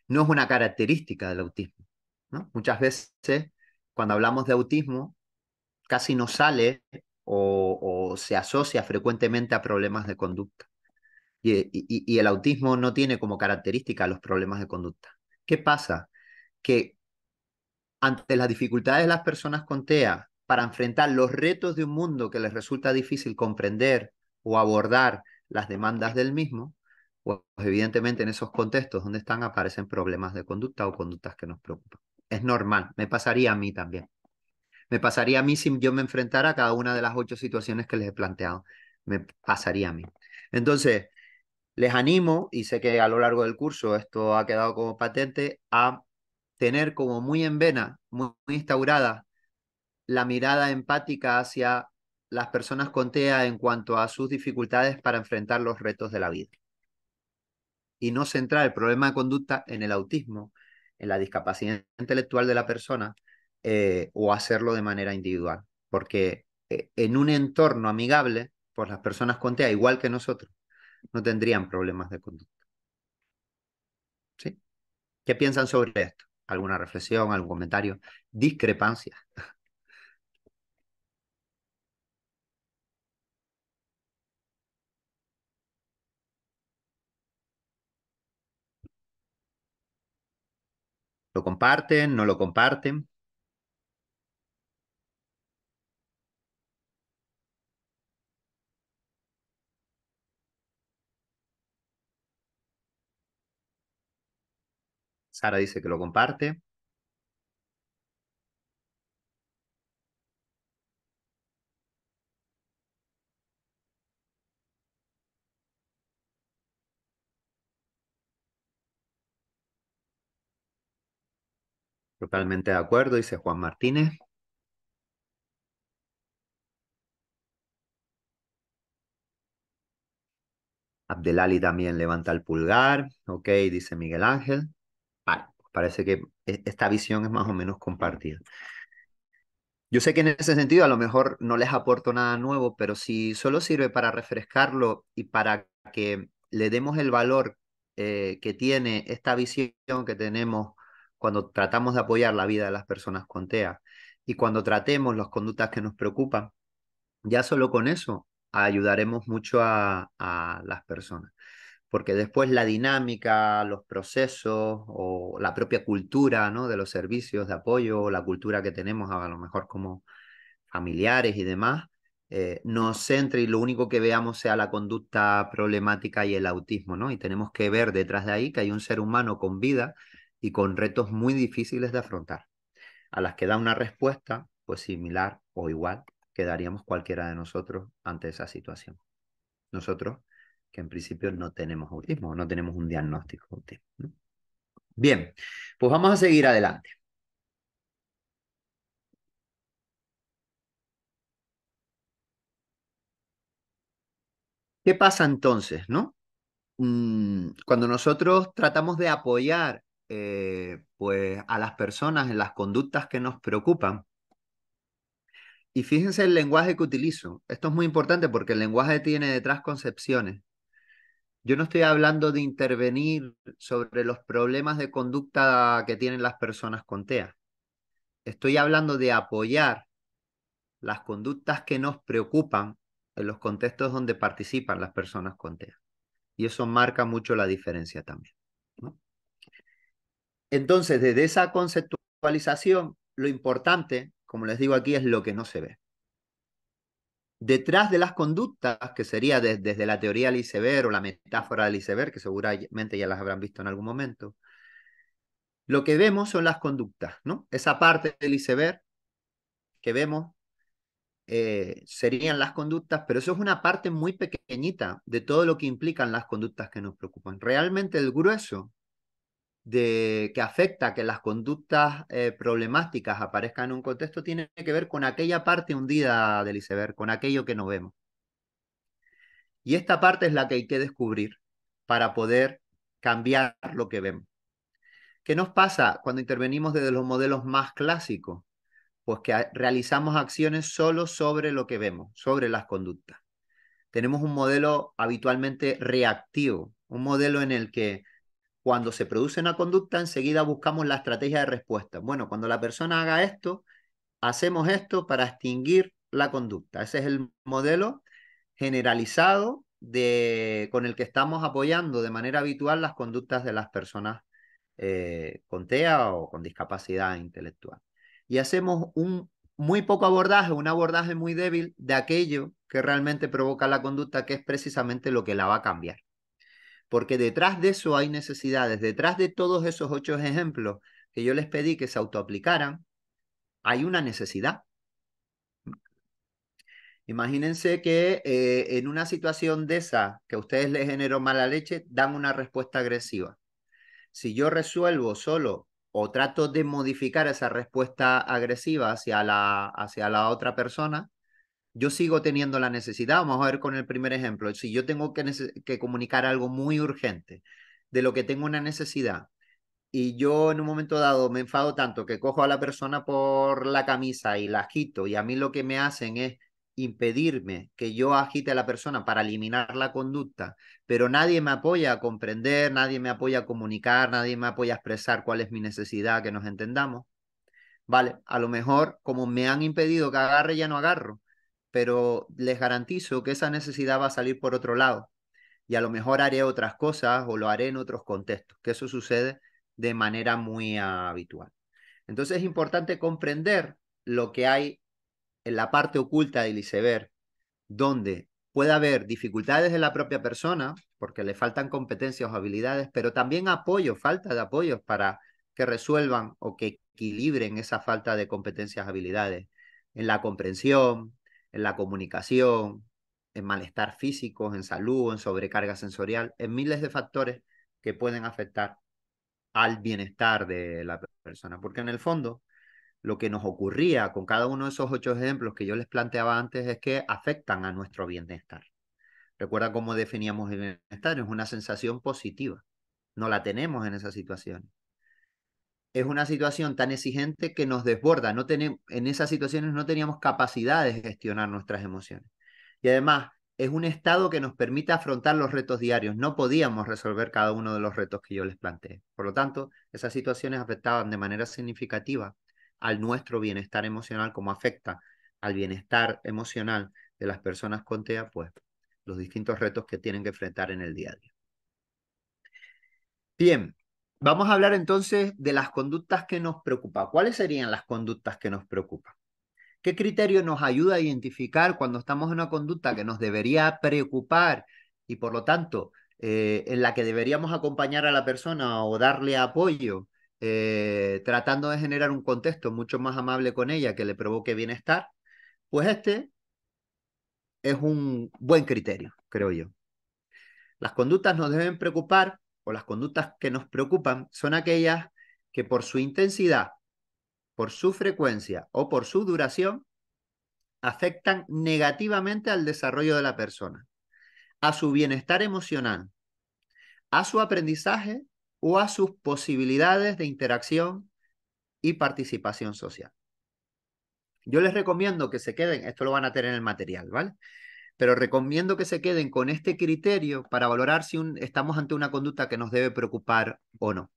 no es una característica del autismo. Muchas veces cuando hablamos de autismo casi no sale o, se asocia frecuentemente a problemas de conducta. Y, y, el autismo no tiene como característica los problemas de conducta. ¿Qué pasa? Que ante las dificultades de las personas con TEA para enfrentar los retos de un mundo que les resulta difícil comprender o abordar las demandas del mismo, pues evidentemente en esos contextos donde están aparecen problemas de conducta o conductas que nos preocupan. Es normal, me pasaría a mí también. Me pasaría a mí si yo me enfrentara a cada una de las ocho situaciones que les he planteado. Me pasaría a mí. Entonces, les animo, y sé que a lo largo del curso esto ha quedado como patente, a tener como muy en vena, muy, muy instaurada, la mirada empática hacia las personas con TEA en cuanto a sus dificultades para enfrentar los retos de la vida y no centrar el problema de conducta en el autismo, en la discapacidad intelectual de la persona eh, o hacerlo de manera individual. Porque eh, en un entorno amigable, por pues las personas con TEA, igual que nosotros, no tendrían problemas de conducta. ¿Sí? ¿Qué piensan sobre esto? ¿Alguna reflexión, algún comentario? Discrepancias. ¿Lo comparten? ¿No lo comparten? Sara dice que lo comparte. Totalmente de acuerdo, dice Juan Martínez. Abdelali también levanta el pulgar. Ok, dice Miguel Ángel. Vale, parece que e, esta visión es más o menos compartida. Yo sé que en ese sentido a lo mejor no les aporto nada nuevo, pero si solo sirve para refrescarlo y para que le demos el valor eh, que tiene esta visión que tenemos cuando tratamos de apoyar la vida de las personas con TEA y cuando tratemos las conductas que nos preocupan, ya solo con eso ayudaremos mucho a, las personas. Porque después la dinámica, los procesos o la propia cultura ¿no? de los servicios de apoyo, la cultura que tenemos a lo mejor como familiares y demás, eh, nos centra y lo único que veamos sea la conducta problemática y el autismo, ¿no? Y tenemos que ver detrás de ahí que hay un ser humano con vida y con retos muy difíciles de afrontar, a las que da una respuesta pues similar o igual que daríamos cualquiera de nosotros ante esa situación. Nosotros que en principio no tenemos autismo, no tenemos un diagnóstico Bien, pues vamos a seguir adelante. ¿Qué pasa entonces, no? Mm, cuando nosotros tratamos de apoyar eh, pues, a las personas en las conductas que nos preocupan. Y fíjense el lenguaje que utilizo. Esto es muy importante porque el lenguaje tiene detrás concepciones. Yo no estoy hablando de intervenir sobre los problemas de conducta que tienen las personas con TEA. Estoy hablando de apoyar las conductas que nos preocupan en los contextos donde participan las personas con TEA. Y eso marca mucho la diferencia también. ¿no? Entonces, desde esa conceptualización, lo importante, como les digo aquí, es lo que no se ve. Detrás de las conductas, que sería desde la teoría del iceberg o la metáfora del iceberg, que seguramente ya las habrán visto en algún momento, lo que vemos son las conductas, ¿no? Esa parte del iceberg que vemos eh, serían las conductas, pero eso es una parte muy pequeñita de todo lo que implican las conductas que nos preocupan. Realmente el grueso que afecta que las conductas eh, problemáticas aparezcan en un contexto tiene que ver con aquella parte hundida del iceberg, con aquello que no vemos. Y esta parte es la que hay que descubrir para poder cambiar lo que vemos. ¿Qué nos pasa cuando intervenimos desde los modelos más clásicos? Pues que realizamos acciones solo sobre lo que vemos, sobre las conductas. Tenemos un modelo habitualmente reactivo, un modelo en el que cuando se produce una conducta, enseguida buscamos la estrategia de respuesta. Bueno, cuando la persona haga esto, hacemos esto para extinguir la conducta. Ese es el modelo generalizado de, con el que estamos apoyando de manera habitual las conductas de las personas eh, con TEA o con discapacidad intelectual. Y hacemos un muy poco abordaje, un abordaje muy débil de aquello que realmente provoca la conducta, que es precisamente lo que la va a cambiar. Porque detrás de eso hay necesidades, detrás de todos esos ocho ejemplos que yo les pedí que se autoaplicaran, hay una necesidad. Imagínense que eh, en una situación de esa que a ustedes les generó mala leche, dan una respuesta agresiva. Si yo resuelvo solo o trato de modificar esa respuesta agresiva hacia la, hacia la otra persona, yo sigo teniendo la necesidad, vamos a ver con el primer ejemplo, si yo tengo que, que comunicar algo muy urgente de lo que tengo una necesidad y yo en un momento dado me enfado tanto que cojo a la persona por la camisa y la agito y a mí lo que me hacen es impedirme que yo agite a la persona para eliminar la conducta, pero nadie me apoya a comprender, nadie me apoya a comunicar, nadie me apoya a expresar cuál es mi necesidad, que nos entendamos. Vale, a lo mejor como me han impedido que agarre, ya no agarro, pero les garantizo que esa necesidad va a salir por otro lado. Y a lo mejor haré otras cosas o lo haré en otros contextos, que eso sucede de manera muy habitual. Entonces es importante comprender lo que hay en la parte oculta del iceberg, donde puede haber dificultades de la propia persona, porque le faltan competencias o habilidades, pero también apoyo, falta de apoyos para que resuelvan o que equilibren esa falta de competencias, habilidades, en la comprensión, la comunicación, en malestar físico, en salud, en sobrecarga sensorial, en miles de factores que pueden afectar al bienestar de la persona. Porque en el fondo, lo que nos ocurría con cada uno de esos ocho ejemplos que yo les planteaba antes es que afectan a nuestro bienestar. Recuerda cómo definíamos el bienestar, es una sensación positiva. No la tenemos en esa situación es una situación tan exigente que nos desborda. No en esas situaciones no teníamos capacidad de gestionar nuestras emociones. Y además, es un estado que nos permite afrontar los retos diarios. No podíamos resolver cada uno de los retos que yo les planteé. Por lo tanto, esas situaciones afectaban de manera significativa al nuestro bienestar emocional, como afecta al bienestar emocional de las personas con TEA, pues los distintos retos que tienen que enfrentar en el día a día. Bien, Vamos a hablar entonces de las conductas que nos preocupan. ¿Cuáles serían las conductas que nos preocupan? ¿Qué criterio nos ayuda a identificar cuando estamos en una conducta que nos debería preocupar y por lo tanto eh, en la que deberíamos acompañar a la persona o darle apoyo, eh, tratando de generar un contexto mucho más amable con ella que le provoque bienestar? Pues este es un buen criterio, creo yo. Las conductas nos deben preocupar o las conductas que nos preocupan son aquellas que por su intensidad, por su frecuencia o por su duración afectan negativamente al desarrollo de la persona, a su bienestar emocional, a su aprendizaje o a sus posibilidades de interacción y participación social. Yo les recomiendo que se queden, esto lo van a tener en el material, ¿vale? pero recomiendo que se queden con este criterio para valorar si estamos ante una conducta que nos debe preocupar o no.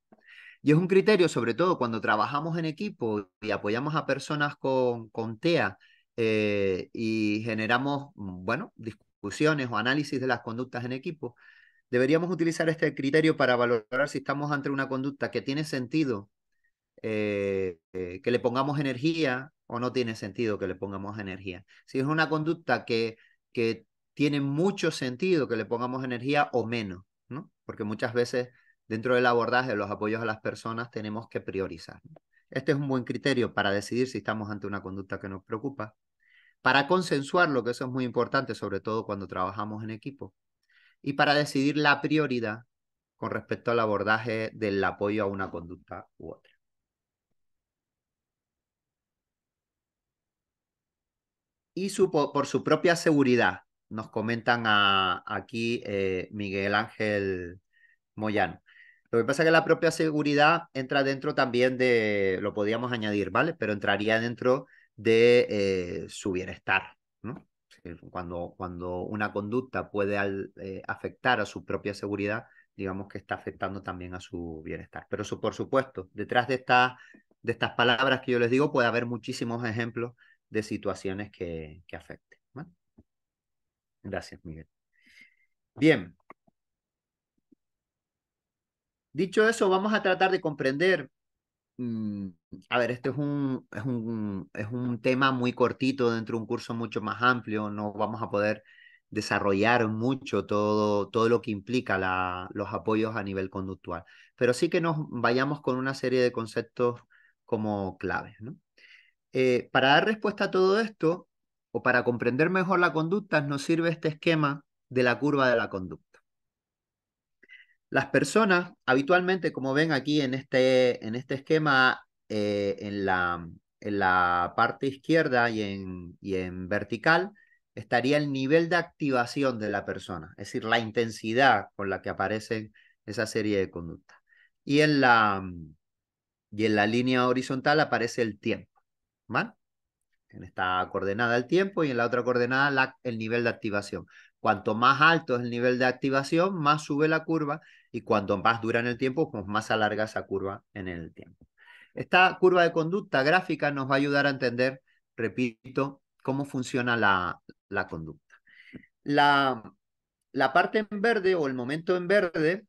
Y es un criterio, sobre todo cuando trabajamos en equipo y apoyamos a personas con, con TEA eh, y generamos, mm, bueno, discusiones o análisis de las conductas en equipo, deberíamos utilizar este criterio para valorar si estamos ante una conducta que tiene sentido eh, eh, que le pongamos energía o no tiene sentido que le pongamos energía. Si es una conducta que que tiene mucho sentido que le pongamos energía o menos, ¿no? Porque muchas veces dentro del abordaje de los apoyos a las personas tenemos que priorizar. Este es un buen criterio para decidir si estamos ante una conducta que nos preocupa, para consensuarlo, que eso es muy importante, sobre todo cuando trabajamos en equipo, y para decidir la prioridad con respecto al abordaje del apoyo a una conducta u otra. y por su propia seguridad, nos comentan aquí eh, Miguel Ángel Moyano. Lo que pasa es que la propia seguridad entra dentro también de, lo podíamos añadir, ¿vale? Pero entraría dentro de eh, su bienestar, eh, Cuando, cuando una conducta puede afectar a su propia seguridad, digamos que está afectando también a su bienestar. Pero por supuesto, detrás de, de estas palabras que yo les digo puede haber muchísimos ejemplos de situaciones que, afecten. Gracias, Miguel. Bien. Dicho eso, vamos a tratar de comprender. Mm, a ver, este es un, es, un, es un tema muy cortito dentro de un curso mucho más amplio. No vamos a poder desarrollar mucho todo, todo lo que implica la, los apoyos a nivel conductual, pero sí que nos vayamos con una serie de conceptos como claves. ¿no? Eh, para dar respuesta a todo esto, o para comprender mejor la conducta, nos sirve este esquema de la curva de la conducta. Las personas, habitualmente, como ven aquí en este, en este esquema, eh, en, la, en, la, parte izquierda y en, y en vertical, estaría el nivel de activación de la persona, es decir, la intensidad con la que aparecen esa serie de conductas. Y en la, y en la línea horizontal aparece el tiempo. En esta coordenada el tiempo y en la otra coordenada el nivel de activación. Cuanto más alto es el nivel de activación, más sube la curva y cuanto más dura en el tiempo, pues más alarga esa curva en el tiempo. Esta curva de conducta gráfica nos va a ayudar a entender, repito, cómo funciona la, conducta. la parte en verde o el momento en verde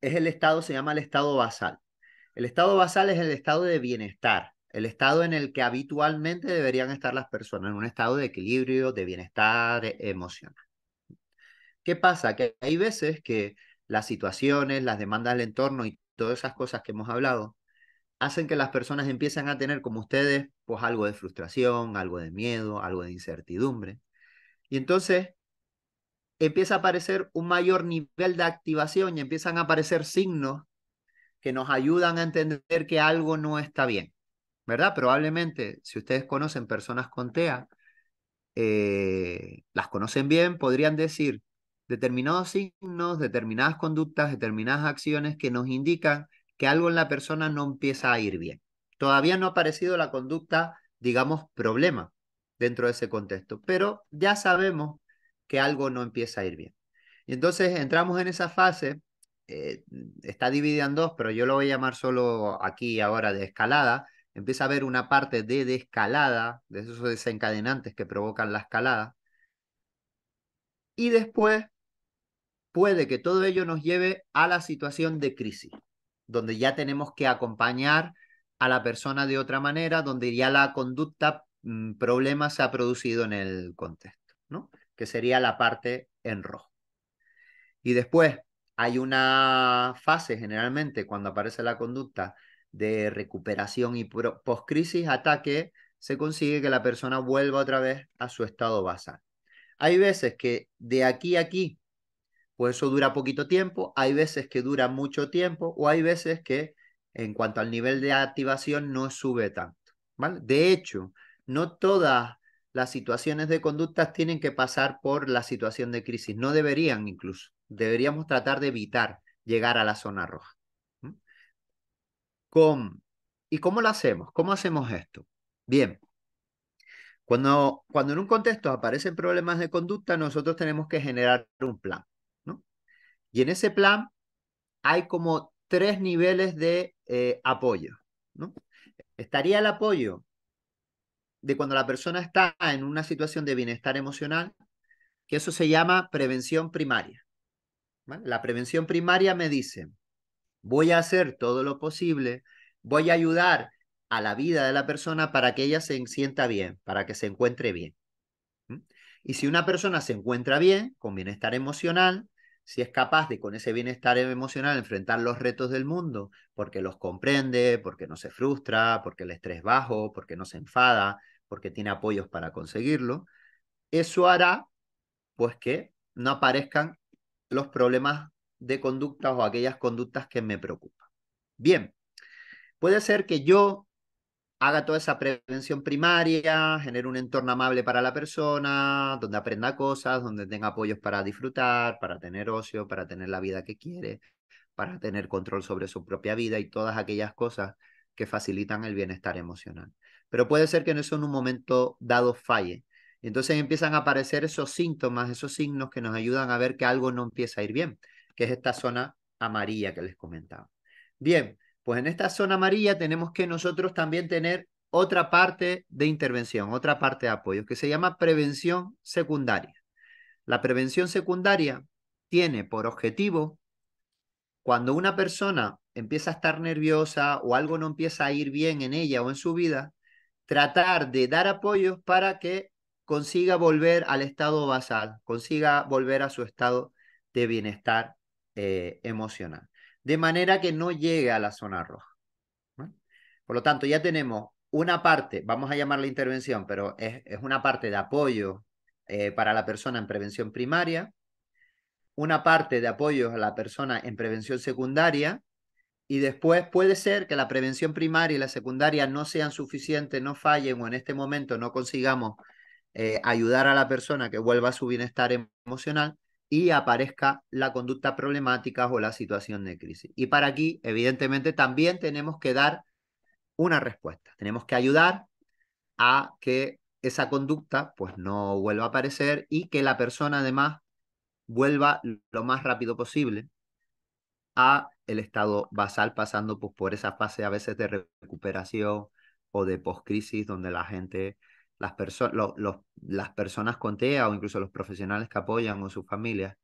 es el estado, se llama el estado basal. El estado basal es el estado de bienestar el estado en el que habitualmente deberían estar las personas, en un estado de equilibrio, de bienestar e, emocional. ¿Qué pasa? Que hay veces que las situaciones, las demandas del entorno y todas esas cosas que hemos hablado, hacen que las personas empiezan a tener como ustedes, pues algo de frustración, algo de miedo, algo de incertidumbre. Y entonces empieza a aparecer un mayor nivel de activación y empiezan a aparecer signos que nos ayudan a entender que algo no está bien. ¿verdad? Probablemente, si ustedes conocen personas con TEA, eh, las conocen bien, podrían decir determinados signos, determinadas conductas, determinadas acciones que nos indican que algo en la persona no empieza a ir bien. Todavía no ha aparecido la conducta, digamos, problema dentro de ese contexto, pero ya sabemos que algo no empieza a ir bien. Y entonces entramos en esa fase, eh, está dividida en dos, pero yo lo voy a llamar solo aquí ahora de escalada, empieza a haber una parte de descalada, de esos desencadenantes que provocan la escalada. Y después puede que todo ello nos lleve a la situación de crisis, donde ya tenemos que acompañar a la persona de otra manera, donde ya la conducta problemas, mm, problema se ha producido en el contexto, ¿no? Que sería la parte en rojo. Y después hay una fase generalmente cuando aparece la conducta de recuperación y post crisis ataque, se consigue que la persona vuelva otra vez a su estado basal. Hay veces que de aquí a aquí, pues eso dura poquito tiempo, hay veces que dura mucho tiempo o hay veces que en cuanto al nivel de activación no sube tanto. ¿vale? De hecho, no todas las situaciones de conductas tienen que pasar por la situación de crisis, no deberían incluso, deberíamos tratar de evitar llegar a la zona roja. ¿y cómo lo hacemos? ¿Cómo hacemos esto? Bien, cuando, cuando en un contexto aparecen problemas de conducta, nosotros tenemos que generar un plan, Y en ese plan hay como tres niveles de eh, apoyo, ¿no? Estaría el apoyo de cuando la persona está en una situación de bienestar emocional, que eso se llama prevención primaria. La prevención primaria me dice, Voy a hacer todo lo posible, voy a ayudar a la vida de la persona para que ella se sienta bien, para que se encuentre bien. Y si una persona se encuentra bien, con bienestar emocional, si es capaz de con ese bienestar emocional enfrentar los retos del mundo, porque los comprende, porque no se frustra, porque el estrés bajo, porque no se enfada, porque tiene apoyos para conseguirlo, eso hará pues que no aparezcan los problemas de conductas o aquellas conductas que me preocupan. Bien, puede ser que yo haga toda esa prevención primaria, genere un entorno amable para la persona, donde aprenda cosas, donde tenga apoyos para disfrutar, para tener ocio, para tener la vida que quiere, para tener control sobre su propia vida y todas aquellas cosas que facilitan el bienestar emocional. Pero puede ser que en eso en un momento dado falle. entonces empiezan a aparecer esos síntomas, esos signos que nos ayudan a ver que algo no empieza a ir bien que es esta zona amarilla que les comentaba. Bien, pues en esta zona amarilla tenemos que nosotros también tener otra parte de intervención, otra parte de apoyo, que se llama prevención secundaria. La prevención secundaria tiene por objetivo, cuando una persona empieza a estar nerviosa o algo no empieza a ir bien en ella o en su vida, tratar de dar apoyos para que consiga volver al estado basal, consiga volver a su estado de bienestar eh, emocional. De manera que no llegue a la zona roja. Por lo tanto, ya tenemos una parte, vamos a llamarla intervención, pero es, una parte de apoyo eh, para la persona en prevención primaria, una parte de apoyo a la persona en prevención secundaria, y después puede ser que la prevención primaria y la secundaria no sean suficientes, no fallen o en este momento no consigamos eh, ayudar a la persona que vuelva a su bienestar emocional, y aparezca la conducta problemática o la situación de crisis. Y para aquí, evidentemente, también tenemos que dar una respuesta. Tenemos que ayudar a que esa conducta pues no vuelva a aparecer y que la persona además vuelva lo más rápido posible a el estado basal pasando pues, por esa fase a veces de recuperación o de post-crisis donde la gente las, las personas con TEA o incluso los profesionales que apoyan o sus familias,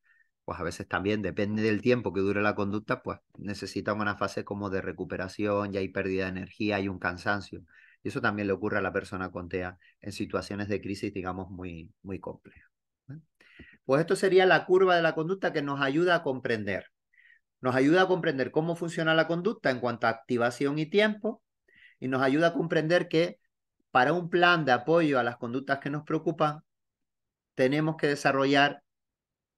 pues a veces también depende del tiempo que dure la conducta, pues necesitan una fase como de recuperación, ya hay pérdida de energía, hay un cansancio. Y eso también le ocurre a la persona con TEA en situaciones de crisis, digamos, muy, muy complejas. Pues esto sería la curva de la conducta que nos ayuda a comprender. Nos ayuda a comprender cómo funciona la conducta en cuanto a activación y tiempo, y nos ayuda a comprender que para un plan de apoyo a las conductas que nos preocupan, tenemos que desarrollar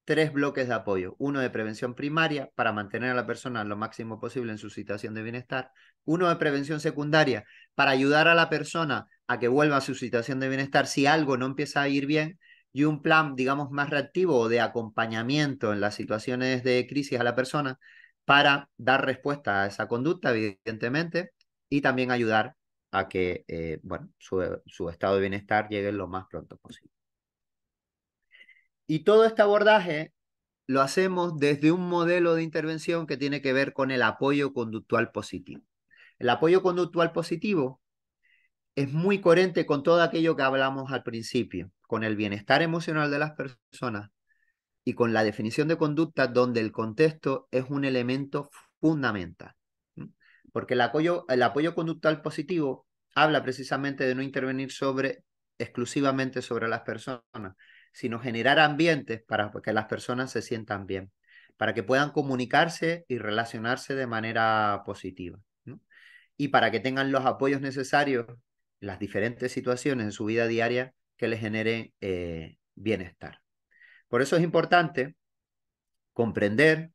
tres bloques de apoyo. Uno de prevención primaria para mantener a la persona lo máximo posible en su situación de bienestar. Uno de prevención secundaria para ayudar a la persona a que vuelva a su situación de bienestar si algo no empieza a ir bien. Y un plan, digamos, más reactivo o de acompañamiento en las situaciones de crisis a la persona para dar respuesta a esa conducta, evidentemente, y también ayudar a que eh, bueno, su, su estado de bienestar llegue lo más pronto posible. Y todo este abordaje lo hacemos desde un modelo de intervención que tiene que ver con el apoyo conductual positivo. El apoyo conductual positivo es muy coherente con todo aquello que hablamos al principio, con el bienestar emocional de las personas y con la definición de conducta donde el contexto es un elemento fundamental porque el apoyo, el apoyo conductual positivo habla precisamente de no intervenir sobre, exclusivamente sobre las personas, sino generar ambientes para que las personas se sientan bien, para que puedan comunicarse y relacionarse de manera positiva. Y para que tengan los apoyos necesarios, en las diferentes situaciones en su vida diaria que les generen eh, bienestar. Por eso es importante comprender,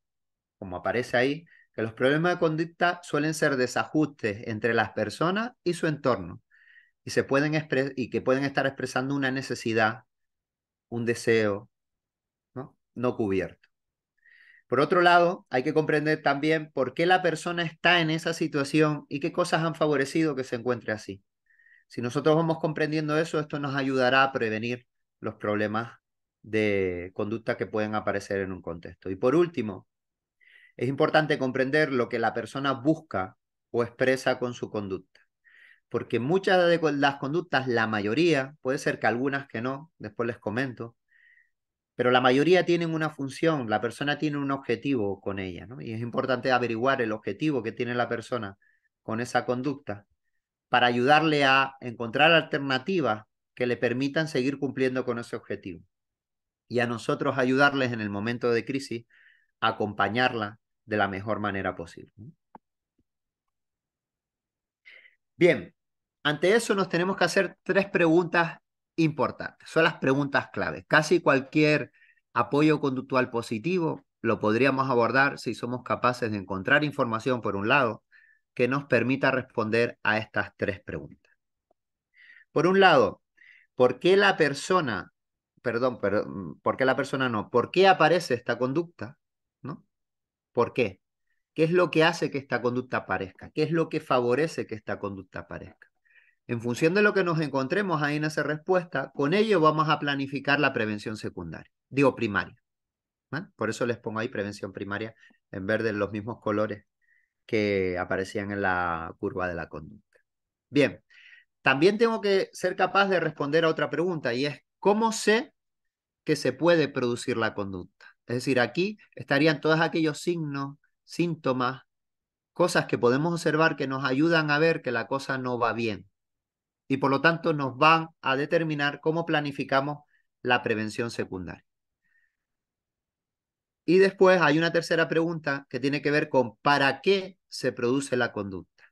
como aparece ahí, que los problemas de conducta suelen ser desajustes entre las personas y su entorno y, se pueden y que pueden estar expresando una necesidad, un deseo ¿no? no cubierto. Por otro lado, hay que comprender también por qué la persona está en esa situación y qué cosas han favorecido que se encuentre así. Si nosotros vamos comprendiendo eso, esto nos ayudará a prevenir los problemas de conducta que pueden aparecer en un contexto. Y por último, es importante comprender lo que la persona busca o expresa con su conducta. Porque muchas de las conductas, la mayoría, puede ser que algunas que no, después les comento, pero la mayoría tienen una función, la persona tiene un objetivo con ella, Y es importante averiguar el objetivo que tiene la persona con esa conducta para ayudarle a encontrar alternativas que le permitan seguir cumpliendo con ese objetivo. Y a nosotros ayudarles en el momento de crisis, acompañarla de la mejor manera posible. Bien, ante eso nos tenemos que hacer tres preguntas importantes. Son las preguntas claves. Casi cualquier apoyo conductual positivo lo podríamos abordar si somos capaces de encontrar información, por un lado, que nos permita responder a estas tres preguntas. Por un lado, ¿por qué la persona, perdón, mm, ¿por qué la persona no? ¿Por qué aparece esta conducta? ¿Por qué? ¿Qué es lo que hace que esta conducta aparezca? ¿Qué es lo que favorece que esta conducta aparezca? En función de lo que nos encontremos ahí en esa respuesta, con ello vamos a planificar la prevención secundaria, digo primaria. ¿ah? Por eso les pongo ahí prevención primaria en verde en los mismos colores que aparecían en la curva de la conducta. Bien, también tengo que ser capaz de responder a otra pregunta y es, ¿cómo sé que se puede producir la conducta? Es decir, aquí estarían todos aquellos signos, síntomas, cosas que podemos observar que nos ayudan a ver que la cosa no va bien. Y por lo tanto nos van a determinar cómo planificamos la prevención secundaria. Y después hay una tercera pregunta que tiene que ver con para qué se produce la conducta.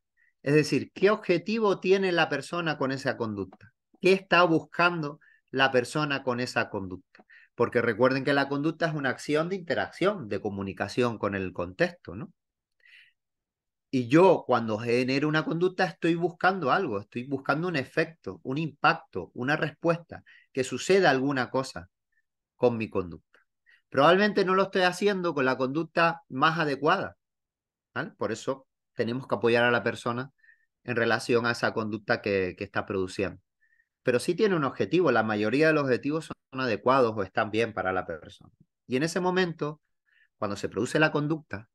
Es decir, ¿qué objetivo tiene la persona con esa conducta? ¿Qué está buscando la persona con esa conducta? porque recuerden que la conducta es una acción de interacción, de comunicación con el contexto, ¿no? Y yo cuando genero una conducta estoy buscando algo, estoy buscando un efecto, un impacto, una respuesta, que suceda alguna cosa con mi conducta. Probablemente no lo estoy haciendo con la conducta más adecuada. ¿vale? Por eso tenemos que apoyar a la persona en relación a esa conducta que, que está produciendo pero sí tiene un objetivo. La mayoría de los objetivos son adecuados o están bien para la persona. Y en ese momento, cuando se produce la conducta,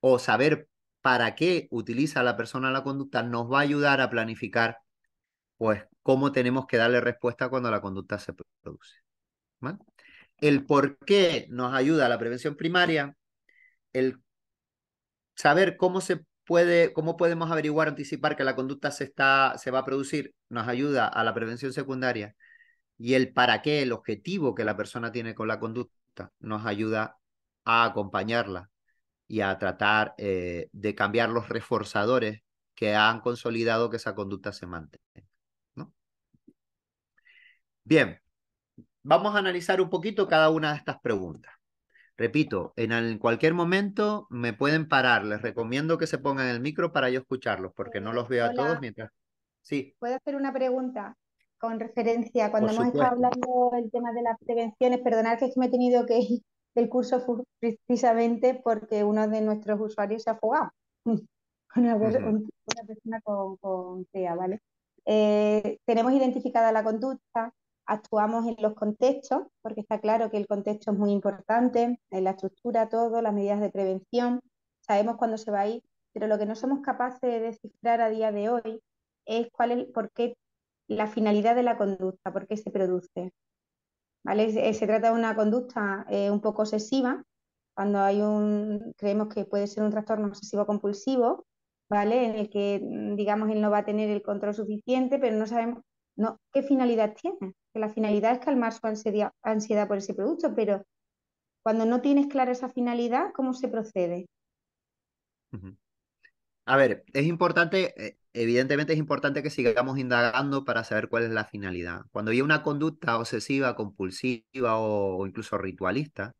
o saber para qué utiliza la persona la conducta, nos va a ayudar a planificar, pues, cómo tenemos que darle respuesta cuando la conducta se produce. El por qué nos ayuda a la prevención primaria, el saber cómo se cómo podemos averiguar, anticipar que la conducta se, está, se va a producir, nos ayuda a la prevención secundaria y el para qué, el objetivo que la persona tiene con la conducta, nos ayuda a acompañarla y a tratar eh, de cambiar los reforzadores que han consolidado que esa conducta se mantenga. Bien, vamos a analizar un poquito cada una de estas preguntas. Repito, en cualquier momento me pueden parar. Les recomiendo que se pongan el micro para yo escucharlos, porque no los veo a todos mientras. Sí. ¿Puedo hacer una pregunta con referencia? Cuando hemos estado hablando del tema de las prevenciones, perdonad que me he tenido que ir del curso precisamente porque uno de nuestros usuarios se ha fugado. *laughs* una, persona con, con ¿vale? Eh, tenemos identificada la conducta, actuamos en los contextos, porque está claro que el contexto es muy importante, en la estructura, todo, las medidas de prevención, sabemos cuándo se va a ir, pero lo que no somos capaces de descifrar a día de hoy es cuál es, por qué la finalidad de la conducta, por qué se produce. Eh, se, trata de una conducta eh, un poco obsesiva, cuando hay un, creemos que puede ser un trastorno obsesivo compulsivo, ¿vale? En el que, mm, digamos, él no va a tener el control suficiente, pero no sabemos qué finalidad tiene la finalidad es calmar su ansiedad, por ese producto, pero cuando no tienes clara esa finalidad, ¿cómo se procede? A ver, es importante, eh, evidentemente es importante que sigamos indagando para saber cuál es la finalidad. Cuando hay una conducta obsesiva, compulsiva o incluso ritualista,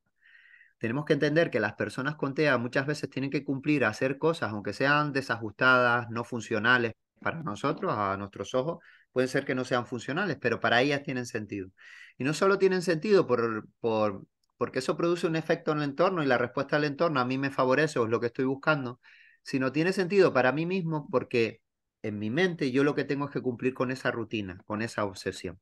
tenemos que entender que las personas con TEA muchas veces tienen que cumplir, hacer cosas, aunque sean desajustadas, no funcionales para nosotros, a nuestros ojos, pueden ser que no sean funcionales, pero para ellas tienen sentido. Y no solo tienen sentido por, por, porque eso produce un efecto en el entorno y la respuesta al entorno a mí me favorece o es lo que estoy buscando, sino tiene sentido para mí mismo porque en mi mente yo lo que tengo es que cumplir con esa rutina, con esa obsesión.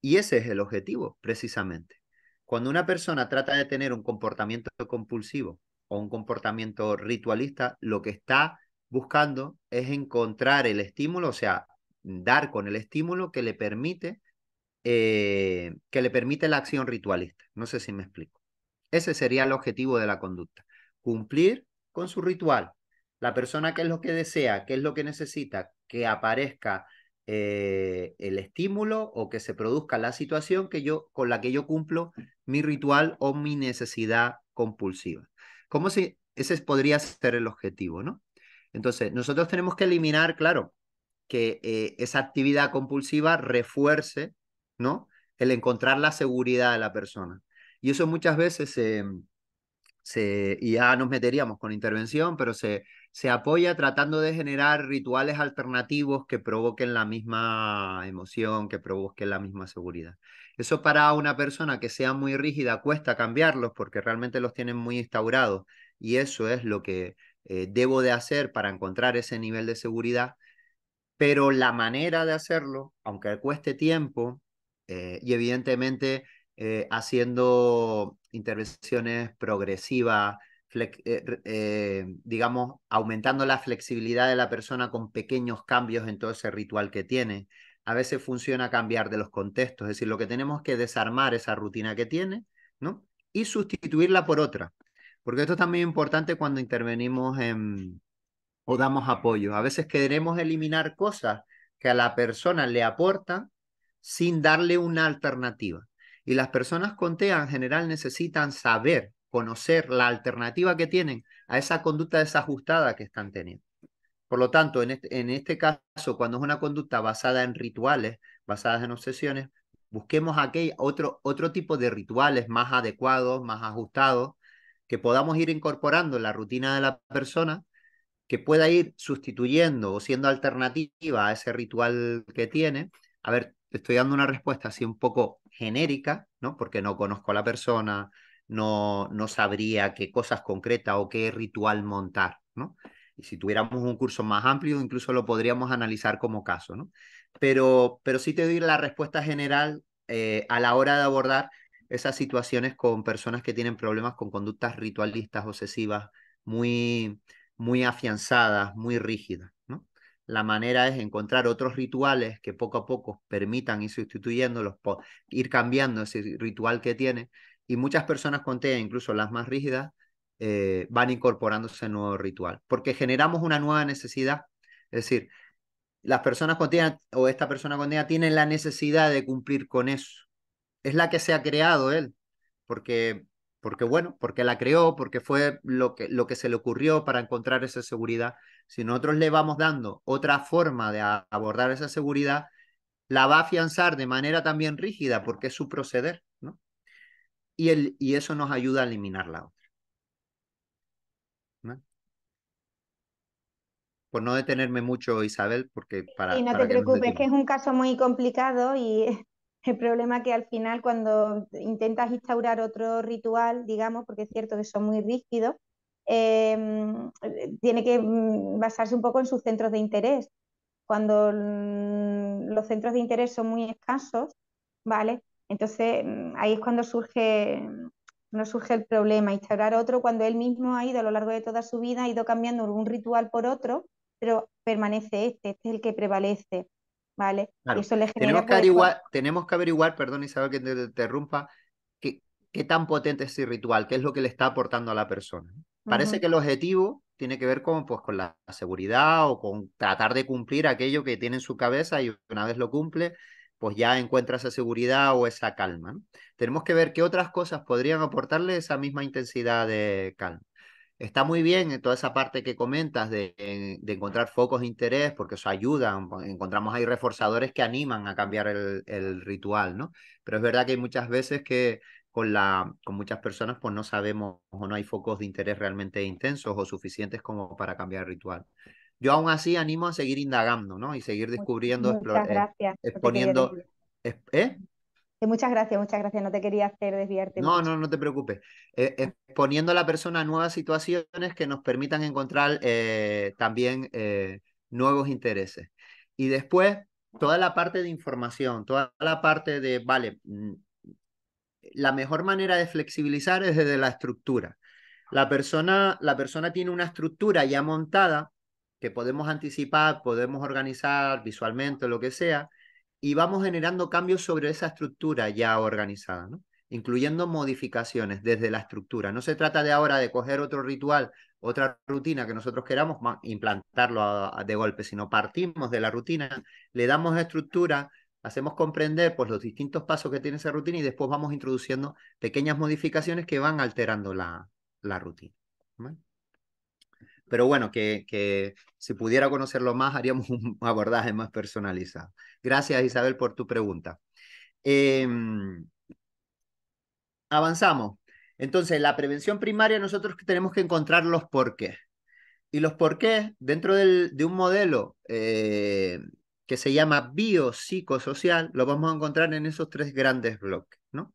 Y ese es el objetivo, precisamente. Cuando una persona trata de tener un comportamiento compulsivo o un comportamiento ritualista, lo que está buscando es encontrar el estímulo, o sea, dar con el estímulo que le permite, eh, que le permite la acción ritualista. No sé si me explico. Ese sería el objetivo de la conducta, cumplir con su ritual. La persona que es lo que desea, qué es lo que necesita, que aparezca eh, el estímulo o que se produzca la situación que yo, con la que yo cumplo mi ritual o mi necesidad compulsiva. Como si ese podría ser el objetivo, ¿no? Entonces, nosotros tenemos que eliminar, claro, que eh, esa actividad compulsiva refuerce, ¿no? El encontrar la seguridad de la persona. Y eso muchas veces se, y ya nos meteríamos con intervención, pero se, se apoya tratando de generar rituales alternativos que provoquen la misma emoción, que provoquen la misma seguridad. Eso para una persona que sea muy rígida cuesta cambiarlos porque realmente los tienen muy instaurados y eso es lo que eh, debo de hacer para encontrar ese nivel de seguridad pero la manera de hacerlo, aunque cueste tiempo, eh, y evidentemente eh, haciendo intervenciones progresivas, eh, digamos, aumentando la flexibilidad de la persona con pequeños cambios en todo ese ritual que tiene. A veces funciona cambiar de los contextos, es decir, lo que tenemos que desarmar esa rutina que tiene, ¿no? Y sustituirla por otra. Porque esto es también importante cuando intervenimos en, o damos apoyo. A veces queremos eliminar cosas que a la persona le aportan sin darle una alternativa. Y las personas con TEA en general necesitan saber, conocer la alternativa que tienen a esa conducta desajustada que están teniendo. Por lo tanto, en este, este caso, cuando es una conducta basada en rituales, basadas en obsesiones, busquemos aquel, otro, otro tipo de rituales más adecuados, más ajustados, que podamos ir incorporando en la rutina de la persona que pueda ir sustituyendo o siendo alternativa a ese ritual que tiene. A ver, te estoy dando una respuesta así un poco genérica, ¿no? Porque no conozco a la persona, no, no sabría qué cosas concretas o qué ritual montar, ¿no? Y si tuviéramos un curso más amplio, incluso lo podríamos analizar como caso, ¿no? Pero, pero sí te doy la respuesta general eh, a la hora de abordar esas situaciones con personas que tienen problemas con conductas ritualistas obsesivas muy muy afianzadas, muy rígidas. ¿no? La manera es encontrar otros rituales que poco a poco permitan ir sustituyéndolos, ir cambiando ese ritual que tiene. Y muchas personas con TEA, incluso las más rígidas, eh, van incorporándose ese nuevo ritual, porque generamos una nueva necesidad. Es decir, las personas con TEA o esta persona con TEA tienen la necesidad de cumplir con eso. Es la que se ha creado él, porque porque bueno, porque la creó, porque fue lo que, lo que se le ocurrió para encontrar esa seguridad. Si nosotros le vamos dando otra forma de abordar esa seguridad, la va a afianzar de manera también rígida, porque es su proceder, ¿no? Y, el, y eso nos ayuda a eliminar la otra. Por no detenerme mucho, Isabel, porque para... Y no te preocupes, que es un caso muy complicado y el problema es que al final cuando intentas instaurar otro ritual, digamos, porque es cierto que son muy rígidos, em, eh, tiene que mm, basarse un poco en sus centros de interés. Cuando los centros de interés son muy escasos, ¿vale? Entonces mm, ahí es cuando surge, mm, no surge el problema. Instaurar otro cuando él mismo ha ido a lo largo de toda su vida, ha ido cambiando un ritual por otro, pero permanece este, este es el que prevalece. ¿vale? tenemos, que averiguar, tenemos que averiguar, perdón Isabel que te interrumpa, qué, qué tan potente es ese ritual, qué es lo que le está aportando a la persona. Parece que el objetivo tiene que ver con, pues, con la seguridad o con tratar de cumplir aquello que tiene en su cabeza y una vez lo cumple, pues ya encuentra esa seguridad o esa calma. Tenemos que ver qué otras cosas podrían aportarle esa misma intensidad de calma. Está muy bien en eh, toda esa parte que comentas eh, de, encontrar focos de interés, porque eso ayuda. Encontramos ahí reforzadores que animan a cambiar el, ritual, ¿no? Pero es verdad que hay muchas veces que con, la, con muchas personas pues no sabemos o no hay focos de interés realmente intensos o suficientes como para cambiar el ritual. Yo aún así animo a seguir indagando, ¿no? Y seguir descubriendo, explorando. Eh, exponiendo... ¿Eh? muchas gracias, muchas gracias. No te quería hacer desviarte. No, no, no te preocupes. exponiendo eh, a la persona nuevas situaciones que nos permitan encontrar eh, también eh, nuevos intereses. Y después, toda la parte de información, toda la parte de, vale, mm, la mejor manera de flexibilizar es desde la estructura. La persona, la persona tiene una estructura ya montada que podemos anticipar, podemos organizar visualmente, lo que sea, y vamos generando cambios sobre esa estructura ya organizada, incluyendo modificaciones desde la estructura. No se trata de ahora de coger otro ritual, otra rutina que nosotros queramos, implantarlo de golpe, sino partimos de la rutina, le damos estructura, hacemos comprender pues, los distintos pasos que tiene esa rutina y después vamos introduciendo pequeñas modificaciones que van alterando la, rutina pero bueno, que, que si pudiera conocerlo más, haríamos *laughs* un abordaje más personalizado. Gracias, Isabel, por tu pregunta. Em, avanzamos. Entonces, la prevención primaria nosotros tenemos que encontrar los qué Y los por qué dentro de un modelo eh, que se llama biopsicosocial, lo vamos a encontrar en esos tres grandes bloques. ¿no?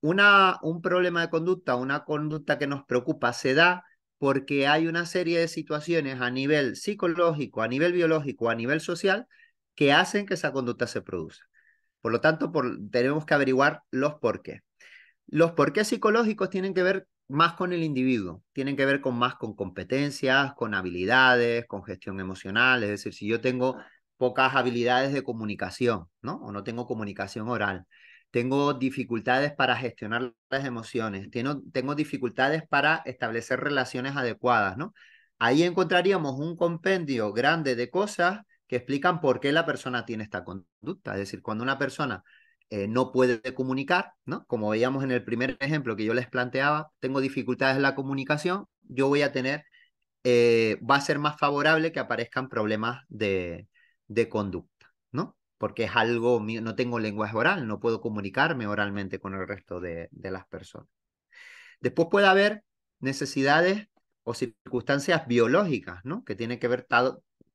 Una, un problema de conducta, una conducta que nos preocupa, se da porque hay una serie de situaciones a nivel psicológico, a nivel biológico, a nivel social, que hacen que esa conducta se produzca. Por lo tanto, tenemos que averiguar los por qué. Los qué psicológicos tienen que ver más con el individuo, tienen que ver con más con competencias, con habilidades, con gestión emocional, es decir, si yo tengo pocas habilidades de comunicación, ¿no? O no tengo comunicación oral tengo dificultades para gestionar las emociones, tengo, tengo dificultades para establecer relaciones adecuadas, ¿no? Ahí encontraríamos un compendio grande de cosas que explican por qué la persona tiene esta conducta. Es decir, cuando una persona eh, no puede comunicar, ¿no? Como veíamos en el primer ejemplo que yo les planteaba, tengo dificultades en la comunicación, yo voy a tener, eh, va a ser más favorable que aparezcan problemas de, de conducta, ¿no? porque es algo mío, no tengo lenguaje oral, no puedo comunicarme oralmente con el resto de, las personas. Después puede haber necesidades o circunstancias biológicas, ¿no? Que tienen que ver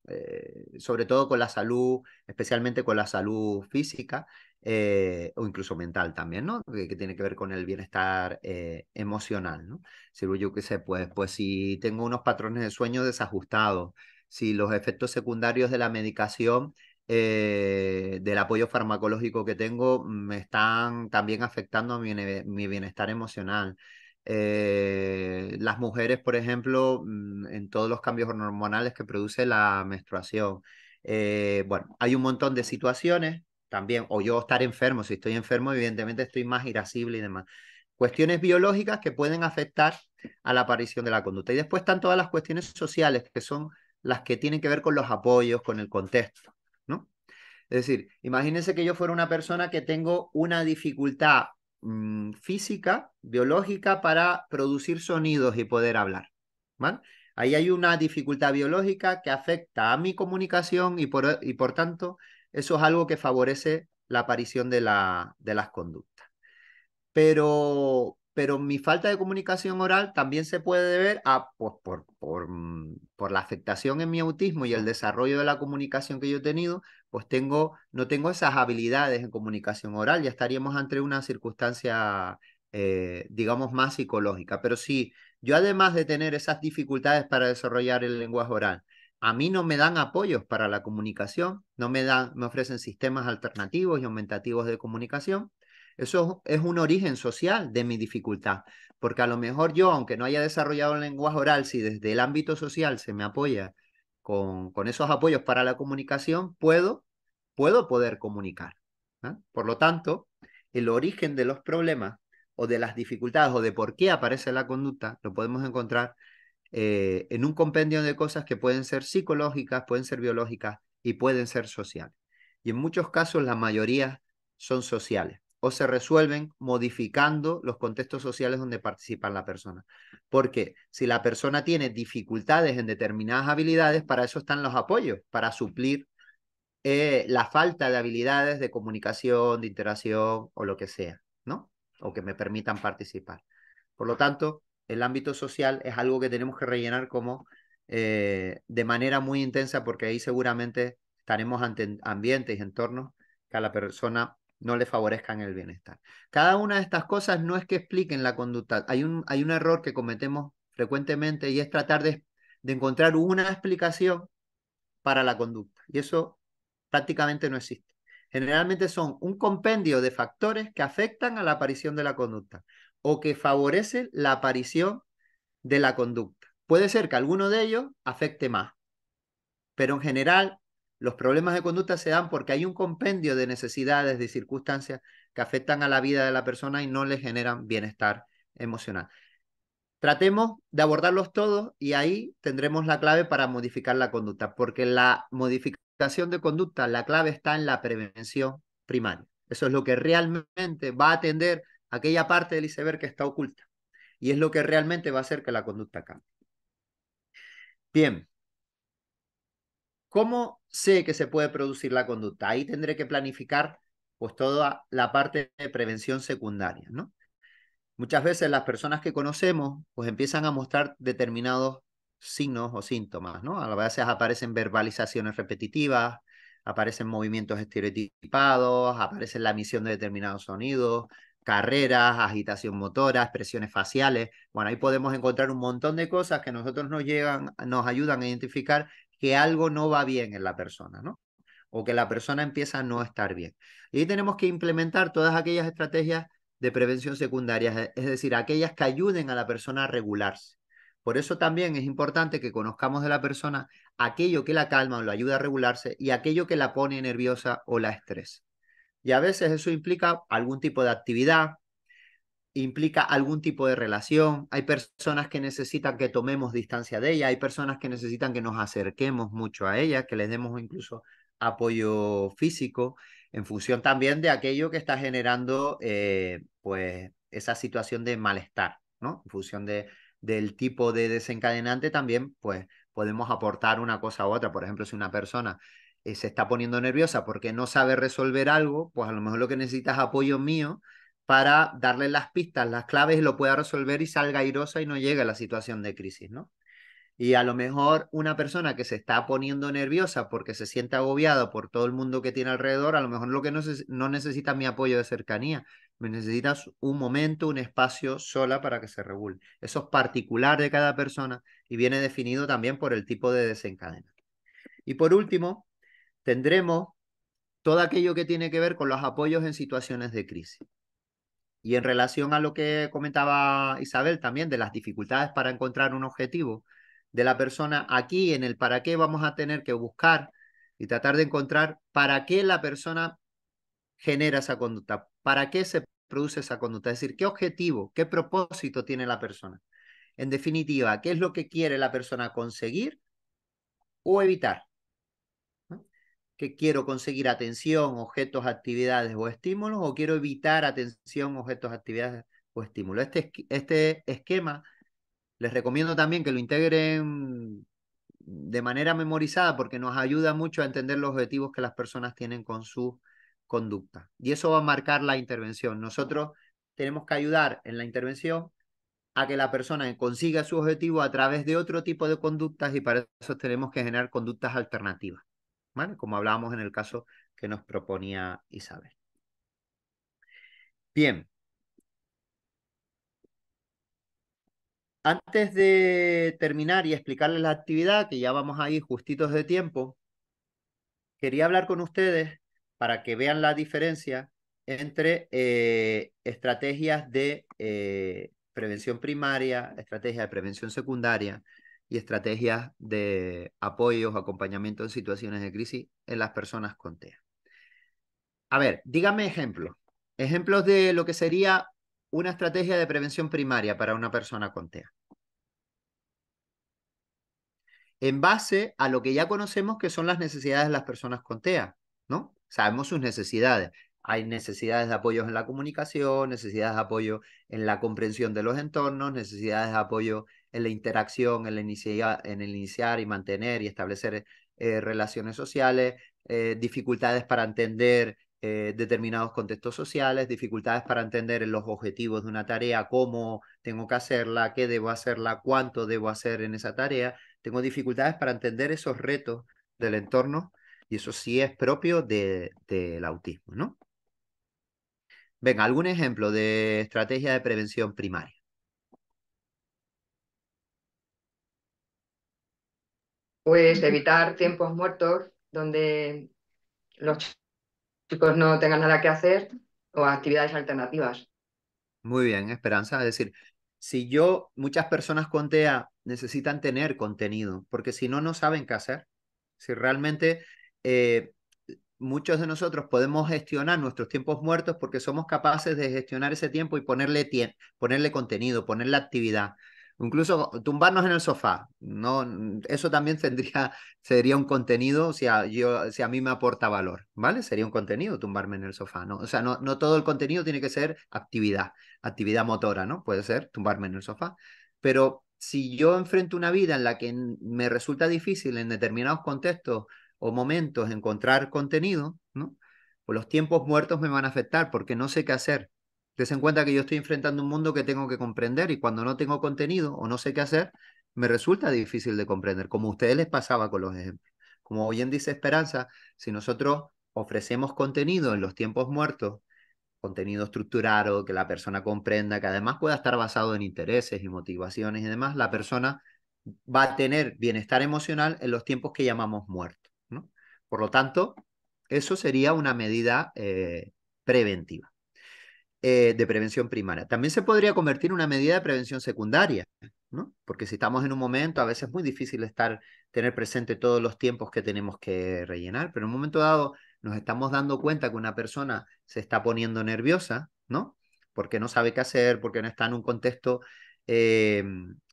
eh, sobre todo con la salud, especialmente con la salud física eh, o incluso mental también, ¿no? Que, tiene que ver con el bienestar eh, emocional, ¿no? Si yo que sé, pues, pues si tengo unos patrones de sueño desajustados, si los efectos secundarios de la medicación eh, del apoyo farmacológico que tengo me están también afectando a mi, bienestar emocional. Eh, las mujeres, por ejemplo, mm, en todos los cambios hormonales que produce la menstruación. Eh, bueno, hay un montón de situaciones también, o yo estar enfermo, si estoy enfermo, evidentemente estoy más irascible y demás. Cuestiones biológicas que pueden afectar a la aparición de la conducta. Y después están todas las cuestiones sociales, que son las que tienen que ver con los apoyos, con el contexto. Es decir, imagínense que yo fuera una persona que tengo una dificultad mm, física, biológica, para producir sonidos y poder hablar. Ahí hay una dificultad biológica que afecta a mi comunicación y por, tanto eso es algo que favorece la aparición de, la, de las conductas. Pero pero mi falta de comunicación oral también se puede deber a, pues, por, la afectación en mi autismo y el desarrollo de la comunicación que yo he tenido, pues tengo, no tengo esas habilidades en comunicación oral, ya estaríamos ante una circunstancia, eh, digamos, más psicológica. Pero si yo además de tener esas dificultades para desarrollar el lenguaje oral, a mí no me dan apoyos para la comunicación, no me, dan, me ofrecen sistemas alternativos y aumentativos de comunicación eso es un origen social de mi dificultad, porque a lo mejor yo, aunque no haya desarrollado el lenguaje oral, si desde el ámbito social se me apoya con, esos apoyos para la comunicación, puedo, puedo poder comunicar. ¿ah? Por lo tanto, el origen de los problemas o de las dificultades o de por qué aparece la conducta lo podemos encontrar eh, en un compendio de cosas que pueden ser psicológicas, pueden ser biológicas y pueden ser sociales. Y en muchos casos la mayoría son sociales o se resuelven modificando los contextos sociales donde participa la persona. Porque si la persona tiene dificultades en determinadas habilidades, para eso están los apoyos, para suplir eh, la falta de habilidades de comunicación, de interacción o lo que sea, ¿no? O que me permitan participar. Por lo tanto, el ámbito social es algo que tenemos que rellenar como eh, de manera muy intensa porque ahí seguramente estaremos ante ambientes y entornos que a la persona no le favorezcan el bienestar. Cada una de estas cosas no es que expliquen la conducta. Hay un, hay un error que cometemos frecuentemente y es tratar de, de encontrar una explicación para la conducta. Y eso prácticamente no existe. Generalmente son un compendio de factores que afectan a la aparición de la conducta o que favorecen la aparición de la conducta. Puede ser que alguno de ellos afecte más, pero en general los problemas de conducta se dan porque hay un compendio de necesidades, de circunstancias que afectan a la vida de la persona y no le generan bienestar emocional. Tratemos de abordarlos todos y ahí tendremos la clave para modificar la conducta, porque la modificación de conducta, la clave está en la prevención primaria. Eso es lo que realmente va a atender aquella parte del iceberg que está oculta y es lo que realmente va a hacer que la conducta cambie. Bien, ¿Cómo sé que se puede producir la conducta? Ahí tendré que planificar pues toda la parte de prevención secundaria, ¿no? Muchas veces las personas que conocemos pues empiezan a mostrar determinados signos o síntomas, ¿no? A veces aparecen verbalizaciones repetitivas, aparecen movimientos estereotipados, aparece la emisión de determinados sonidos, carreras, agitación motora, expresiones faciales. Bueno, ahí podemos encontrar un montón de cosas que nosotros nos llegan, nos ayudan a identificar que algo no va bien en la persona, ¿no? O que la persona empieza a no estar bien. Y tenemos que implementar todas aquellas estrategias de prevención secundaria, e, es decir, aquellas que ayuden a la persona a regularse. Por eso también es importante que conozcamos de la persona aquello que la calma o la ayuda a regularse y aquello que la pone nerviosa o la estresa. Y a veces eso implica algún tipo de actividad, implica algún tipo de relación, hay personas que necesitan que tomemos distancia de ella, hay personas que necesitan que nos acerquemos mucho a ella, que les demos incluso apoyo físico, en función también de aquello que está generando eh, pues esa situación de malestar, ¿no? En función de, del tipo de desencadenante también pues podemos aportar una cosa u otra, por ejemplo, si una persona eh, se está poniendo nerviosa porque no sabe resolver algo, pues a lo mejor lo que necesita es apoyo mío para darle las pistas, las claves y lo pueda resolver y salga airosa y no llegue a la situación de crisis, ¿no? Y a lo mejor una persona que se está poniendo nerviosa porque se siente agobiada por todo el mundo que tiene alrededor, a lo mejor lo que no, no necesita mi apoyo de cercanía, me necesitas un momento, un espacio sola para que se regule. Eso es particular de cada persona y viene definido también por el tipo de desencadenante. Y por último, tendremos todo aquello que tiene que ver con los apoyos en situaciones de crisis. Y en relación a lo que comentaba Isabel también de las dificultades para encontrar un objetivo de la persona, aquí en el para qué vamos a tener que buscar y tratar de encontrar para qué la persona genera esa conducta, para qué se produce esa conducta, es decir, qué objetivo, qué propósito tiene la persona. En definitiva, ¿qué es lo que quiere la persona conseguir o evitar? que quiero conseguir atención, objetos, actividades o estímulos, o quiero evitar atención, objetos, actividades o estímulos. Este, este esquema les recomiendo también que lo integren de manera memorizada porque nos ayuda mucho a entender los objetivos que las personas tienen con su conducta. Y eso va a marcar la intervención. Nosotros tenemos que ayudar en la intervención a que la persona consiga su objetivo a través de otro tipo de conductas y para eso tenemos que generar conductas alternativas. Como hablábamos en el caso que nos proponía Isabel. Bien. Antes de terminar y explicarles la actividad, que ya vamos ahí justitos de tiempo, quería hablar con ustedes para que vean la diferencia entre eh, eh, estrategias de prevención primaria, estrategia de prevención secundaria, y estrategias de o acompañamiento en situaciones de crisis en las personas con TEA. A ver, dígame ejemplos. Ejemplos de lo que sería una estrategia de prevención primaria para una persona con TEA. En base a lo que ya conocemos que son las necesidades de las personas con TEA, ¿no? Sabemos sus necesidades. Hay necesidades de apoyos en la comunicación, necesidades de apoyo en la comprensión de los entornos, necesidades de apoyo en la interacción, en, el iniciar y mantener y establecer eh, relaciones sociales, eh, dificultades para entender eh, determinados contextos sociales, dificultades para entender los objetivos de una tarea, cómo tengo que hacerla, qué debo hacerla, cuánto debo hacer en esa tarea. Tengo dificultades para entender esos retos del entorno y eso sí es propio del autismo, ¿no? Venga, algún ejemplo de estrategia de prevención primaria. pues evitar tiempos muertos donde los chicos no tengan nada que hacer o actividades alternativas. Muy bien, Esperanza. Es decir, si yo, muchas personas con TEA necesitan tener contenido, porque si no, no saben qué hacer. Si realmente eh, muchos de nosotros podemos gestionar nuestros tiempos muertos porque somos capaces de gestionar ese tiempo y ponerle, ponerle contenido, ponerle actividad. Incluso tumbarnos en el sofá, no, eso también tendría, *laughs* sería un contenido si a, yo, mí me aporta valor, ¿vale? Sería un contenido tumbarme en el sofá, ¿no? O sea, no, no todo el contenido tiene que ser actividad, actividad motora, ¿no? Puede ser tumbarme en el sofá, pero si yo enfrento una vida en la que me resulta difícil en determinados contextos o momentos encontrar contenido, ¿no? Pues los tiempos muertos me van a afectar porque no sé qué hacer, Ten en cuenta que yo estoy enfrentando un mundo que tengo que comprender y cuando no tengo contenido o no sé qué hacer, me resulta difícil de comprender, como a ustedes les pasaba con los ejemplos. Como hoy en dice Esperanza, si nosotros ofrecemos contenido en los tiempos muertos, contenido estructurado, que la persona comprenda, que además pueda estar basado en intereses y motivaciones y demás, la persona va a tener bienestar emocional en los tiempos que llamamos muertos. ¿no? Por lo tanto, eso sería una medida eh, preventiva. Eh, de prevención primaria. También se podría convertir en una medida de prevención secundaria, ¿no? Porque si estamos en un momento, a veces es muy difícil estar, tener presente todos los tiempos que tenemos que rellenar, pero en un momento dado nos estamos dando cuenta que una persona se está poniendo nerviosa, ¿no? Porque no sabe qué hacer, porque no está en un contexto... Eh,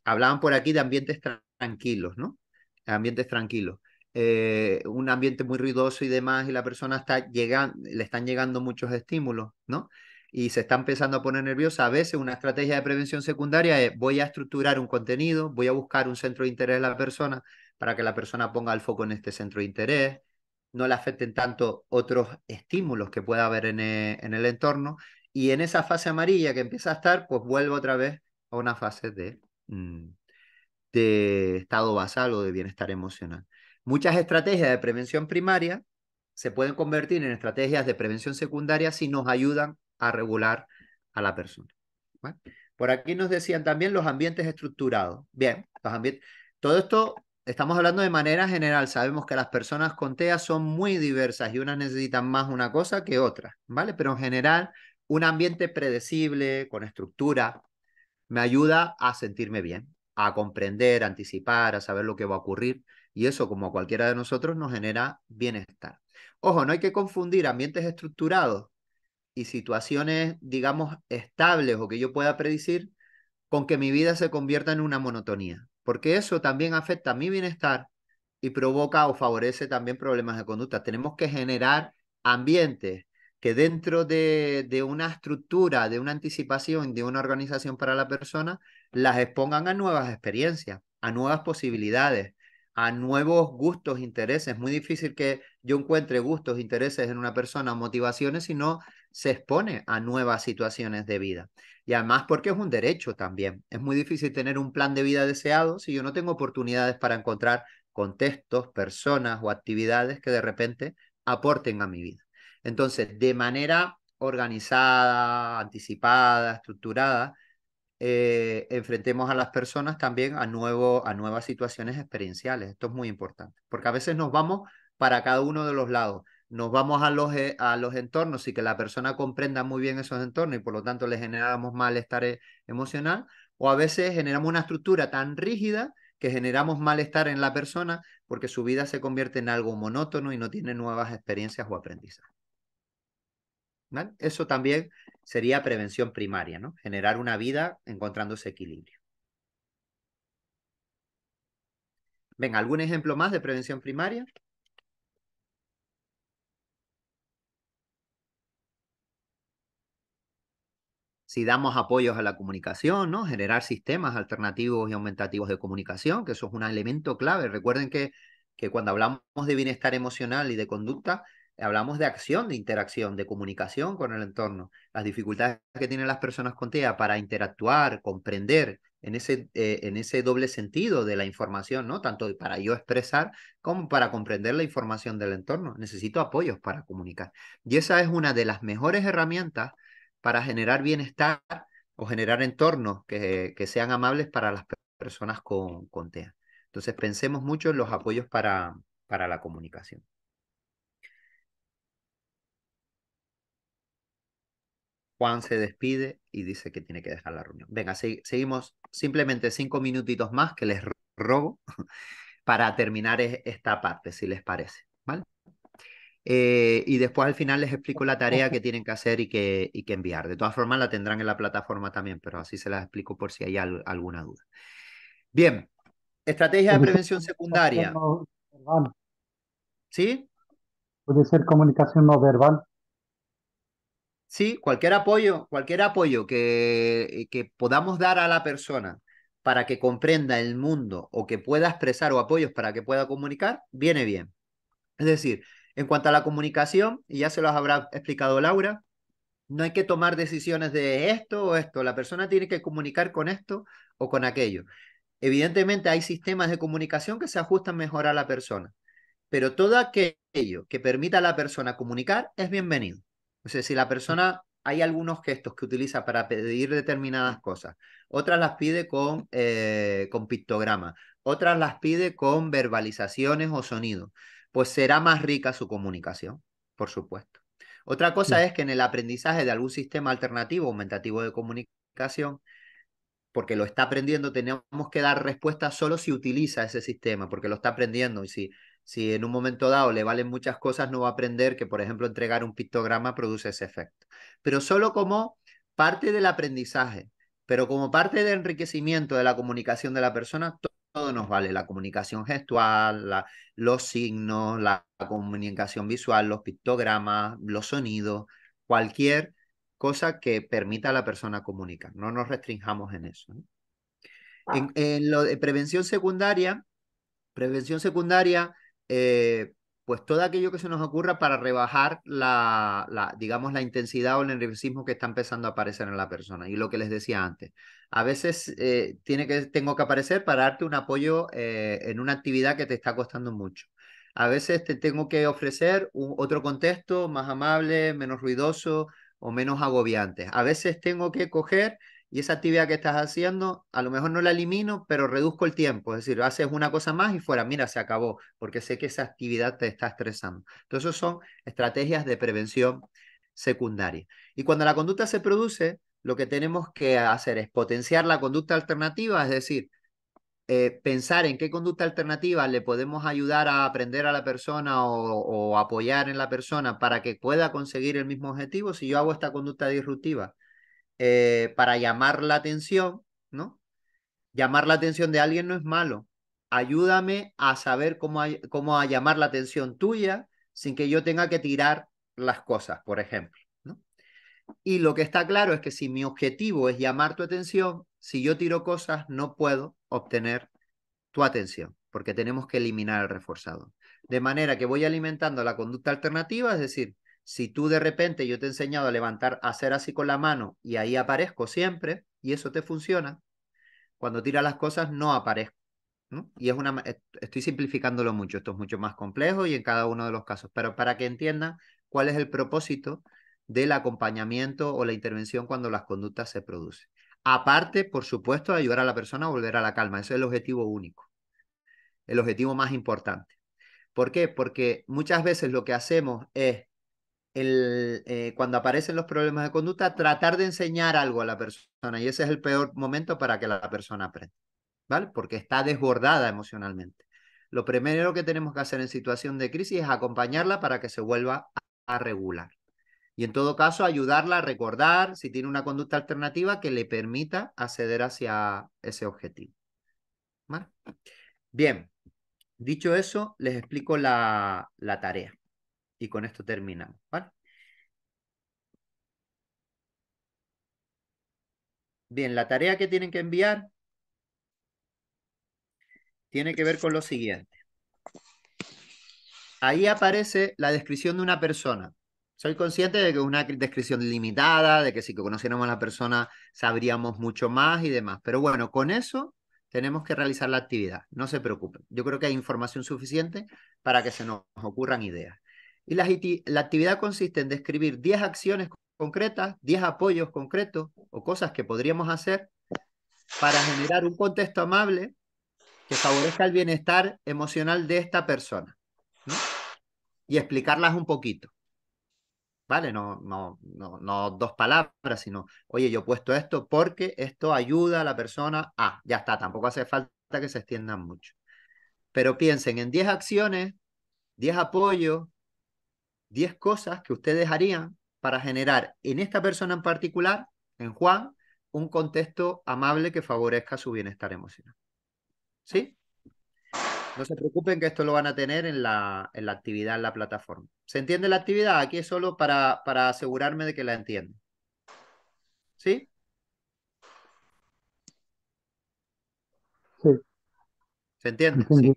hablaban por aquí de ambientes tranquilos, ¿no? Ambientes tranquilos. Eh, un ambiente muy ruidoso y demás, y la persona está llegando, le están llegando muchos estímulos, ¿no? y se está empezando a poner nerviosa, a veces una estrategia de prevención secundaria es voy a estructurar un contenido, voy a buscar un centro de interés de la persona para que la persona ponga el foco en este centro de interés, no le afecten tanto otros estímulos que pueda haber en eh, el, entorno y en esa fase amarilla que empieza a estar, pues vuelvo otra vez a una fase de, mm, de estado basal o de bienestar emocional. Muchas estrategias de prevención primaria se pueden convertir en estrategias de prevención secundaria si nos ayudan a regular a la persona. Por aquí nos decían también los ambientes estructurados. Bien, los ambientes. Todo esto estamos hablando de manera general. Sabemos que las personas con TEA son muy diversas y unas necesitan más una cosa que otra, ¿vale? Pero en general, un ambiente predecible, con estructura, me ayuda a sentirme bien, a comprender, a anticipar, a saber lo que va a ocurrir. Y eso, como a cualquiera de nosotros, nos genera bienestar. Ojo, no hay que confundir ambientes estructurados y situaciones, digamos, estables o que yo pueda predecir, con que mi vida se convierta en una monotonía, porque eso también afecta a mi bienestar y provoca o favorece también problemas de conducta. Tenemos que generar ambientes que dentro de, una estructura, de una anticipación, de una organización para la persona, las expongan a nuevas experiencias, a nuevas posibilidades, a nuevos gustos, intereses. Es muy difícil que yo encuentre gustos, intereses en una persona, motivaciones, si no se expone a nuevas situaciones de vida. Y además porque es un derecho también. Es muy difícil tener un plan de vida deseado si yo no tengo oportunidades para encontrar contextos, personas o actividades que de repente aporten a mi vida. Entonces, de manera organizada, anticipada, estructurada, eh, enfrentemos a las personas también a, nuevo, a nuevas situaciones experienciales. Esto es muy importante, porque a veces nos vamos para cada uno de los lados nos vamos eh, a los, entornos y que la persona comprenda muy bien esos entornos y por lo tanto le generamos malestar eh, emocional, o a veces generamos una estructura tan rígida que generamos malestar en la persona porque su vida se convierte en algo monótono y no tiene nuevas experiencias o aprendizajes. Eso también sería prevención primaria, ¿no? Generar una vida encontrando ese equilibrio. ¿ven ¿algún ejemplo más de prevención primaria? si damos apoyos a la comunicación, ¿no? Generar sistemas alternativos y aumentativos de comunicación, que eso es un elemento clave. Recuerden que, que cuando hablamos de bienestar emocional y de conducta, hablamos de acción, de interacción, de comunicación con el entorno. Las dificultades que tienen las personas con TEA para interactuar, comprender en ese, eh, en ese doble sentido de la información, ¿no? Tanto para yo expresar como para comprender la información del entorno. Necesito apoyos para comunicar. Y esa es una de las mejores herramientas para generar bienestar o generar entornos que, que sean amables para las personas con, con TEA. Entonces pensemos mucho en los apoyos para, para la comunicación. Juan se despide y dice que tiene que dejar la reunión. Venga, seguimos simplemente cinco minutitos más que les robo *laughs* para terminar esta parte, si les parece. ¿Vale? Eh, y después al final les explico la tarea que tienen que hacer y que, que enviar. De todas formas, la tendrán en la plataforma también, pero así se las explico por si hay alguna duda. Bien, estrategia de prevención secundaria. ¿Sí? Puede ser comunicación no verbal. Sí, cualquier apoyo, cualquier apoyo que, que podamos dar a la persona para que comprenda el mundo o que pueda expresar o apoyos para que pueda comunicar, viene bien. Es decir, en cuanto a la comunicación, y ya se los habrá explicado Laura, no hay que tomar decisiones de esto o esto, la persona tiene que comunicar con esto o con aquello. Evidentemente hay sistemas de comunicación que se ajustan mejor a la persona, pero todo aquello que permita a la persona comunicar es bienvenido. O sea, si la persona hay algunos gestos que utiliza para pedir determinadas cosas, otras las pide con, eh, con pictograma, otras las pide con verbalizaciones o sonidos pues será más rica su comunicación, por supuesto. Otra cosa es que en el aprendizaje de algún sistema alternativo, aumentativo de comunicación, porque lo está aprendiendo, tenemos que dar respuesta solo si utiliza ese sistema, porque lo está aprendiendo. Y si, si en un momento dado le valen muchas cosas, no va a aprender que, por ejemplo, entregar un pictograma produce ese efecto. Pero solo como parte del aprendizaje, pero como parte del enriquecimiento de la comunicación de la persona, todo nos vale, la comunicación gestual, los signos, la comunicación visual, los pictogramas, los sonidos, cualquier cosa que permita a la persona comunicar. No nos restringamos en eso. Ah. En, lo de prevención secundaria, prevención secundaria, eh, pues todo aquello que se nos ocurra para rebajar la, digamos, la intensidad o el nerviosismo que está empezando a aparecer en la persona. Y lo que les decía antes, a veces eh, tiene que, tengo que aparecer para darte un apoyo eh, en una actividad que te está costando mucho. A veces te tengo que ofrecer otro contexto más amable, menos ruidoso o menos agobiante. A veces tengo que coger y esa actividad que estás haciendo, a lo mejor no la elimino, pero reduzco el tiempo. Es decir, haces una cosa más y fuera, mira, se acabó, porque sé que esa actividad te está estresando. Entonces, son estrategias de prevención secundaria. Y cuando la conducta se produce, lo que tenemos que hacer es potenciar la conducta alternativa, es decir, eh, pensar en qué conducta alternativa le podemos ayudar a aprender a la persona o apoyar en la persona para que pueda conseguir el mismo objetivo. Si yo hago esta conducta disruptiva, eh, para llamar la atención, ¿no? Llamar la atención de alguien no es malo. Ayúdame a saber cómo, cómo llamar la atención tuya sin que yo tenga que tirar las cosas, por ejemplo. Y lo que está claro es que si mi objetivo es llamar tu atención, si yo tiro cosas, no puedo obtener tu atención, porque tenemos que eliminar el reforzado. De manera que voy alimentando la conducta alternativa, es decir, si tú de repente yo te he enseñado a levantar, a hacer así con la mano y ahí aparezco siempre y eso te funciona, cuando tira las cosas no aparezco. Y es una, eh, estoy simplificándolo mucho, esto es mucho más complejo y en cada uno de los casos, pero para que entiendan cuál es el propósito del acompañamiento o la intervención cuando las conductas se producen. Aparte, por supuesto, de ayudar a la persona a volver a la calma, ese es el objetivo único, el objetivo más importante. ¿Por qué? Porque muchas veces lo que hacemos es eh, cuando aparecen los problemas de conducta, tratar de enseñar algo a la persona. Y ese es el peor momento para que la persona aprenda, ¿vale? Porque está desbordada emocionalmente. Lo primero que tenemos que hacer en situación de crisis es acompañarla para que se vuelva a regular. Y en todo caso, ayudarla a recordar si tiene una conducta alternativa que le permita acceder hacia ese objetivo. Bien, dicho eso, les explico la tarea y con esto terminamos, ¿vale? Bien, la tarea que tienen que enviar tiene que ver con lo siguiente. Ahí aparece la descripción de una persona. Soy consciente de que es una descripción limitada, de que si conociéramos a la persona sabríamos mucho más y demás. Pero bueno, con eso tenemos que realizar la actividad. No se preocupen. Yo creo que hay información suficiente para que se nos ocurran ideas. Y la, actividad consiste en describir 10 acciones concretas, 10 apoyos concretos o cosas que podríamos hacer para generar un contexto amable que favorezca el bienestar emocional de esta persona. Y explicarlas un poquito. ¿Vale? No, no, no, dos palabras, sino, oye, yo he puesto esto porque esto ayuda a la persona Ah, ya está, tampoco hace falta que se extiendan mucho. Pero piensen en 10 acciones, 10 apoyos, 10 cosas que ustedes harían para generar en esta persona en particular, en Juan, un contexto amable que favorezca su bienestar emocional. ¿Sí? No se preocupen que esto lo van a tener en la, actividad, en la plataforma. ¿Se entiende la actividad? Aquí es solo para, asegurarme de que la entiende. Sí. ¿Se entiende? Sí.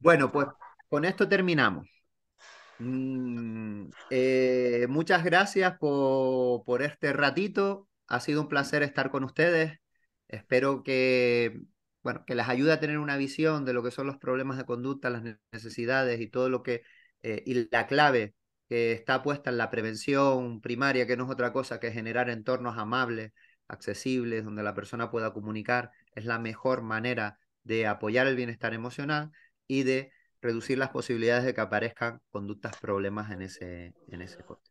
Bueno, pues con esto terminamos. Mm, eh, muchas gracias por, este ratito. Ha sido un placer estar con ustedes. Espero que, bueno, que les ayude a tener una visión de lo que son los problemas de conducta, las necesidades y todo lo que, eh, y la clave que está puesta en la prevención primaria, que no es otra cosa que generar entornos amables, accesibles, donde la persona pueda comunicar, es la mejor manera de apoyar el bienestar emocional y de reducir las posibilidades de que aparezcan conductas problemas en ese, en ese corte.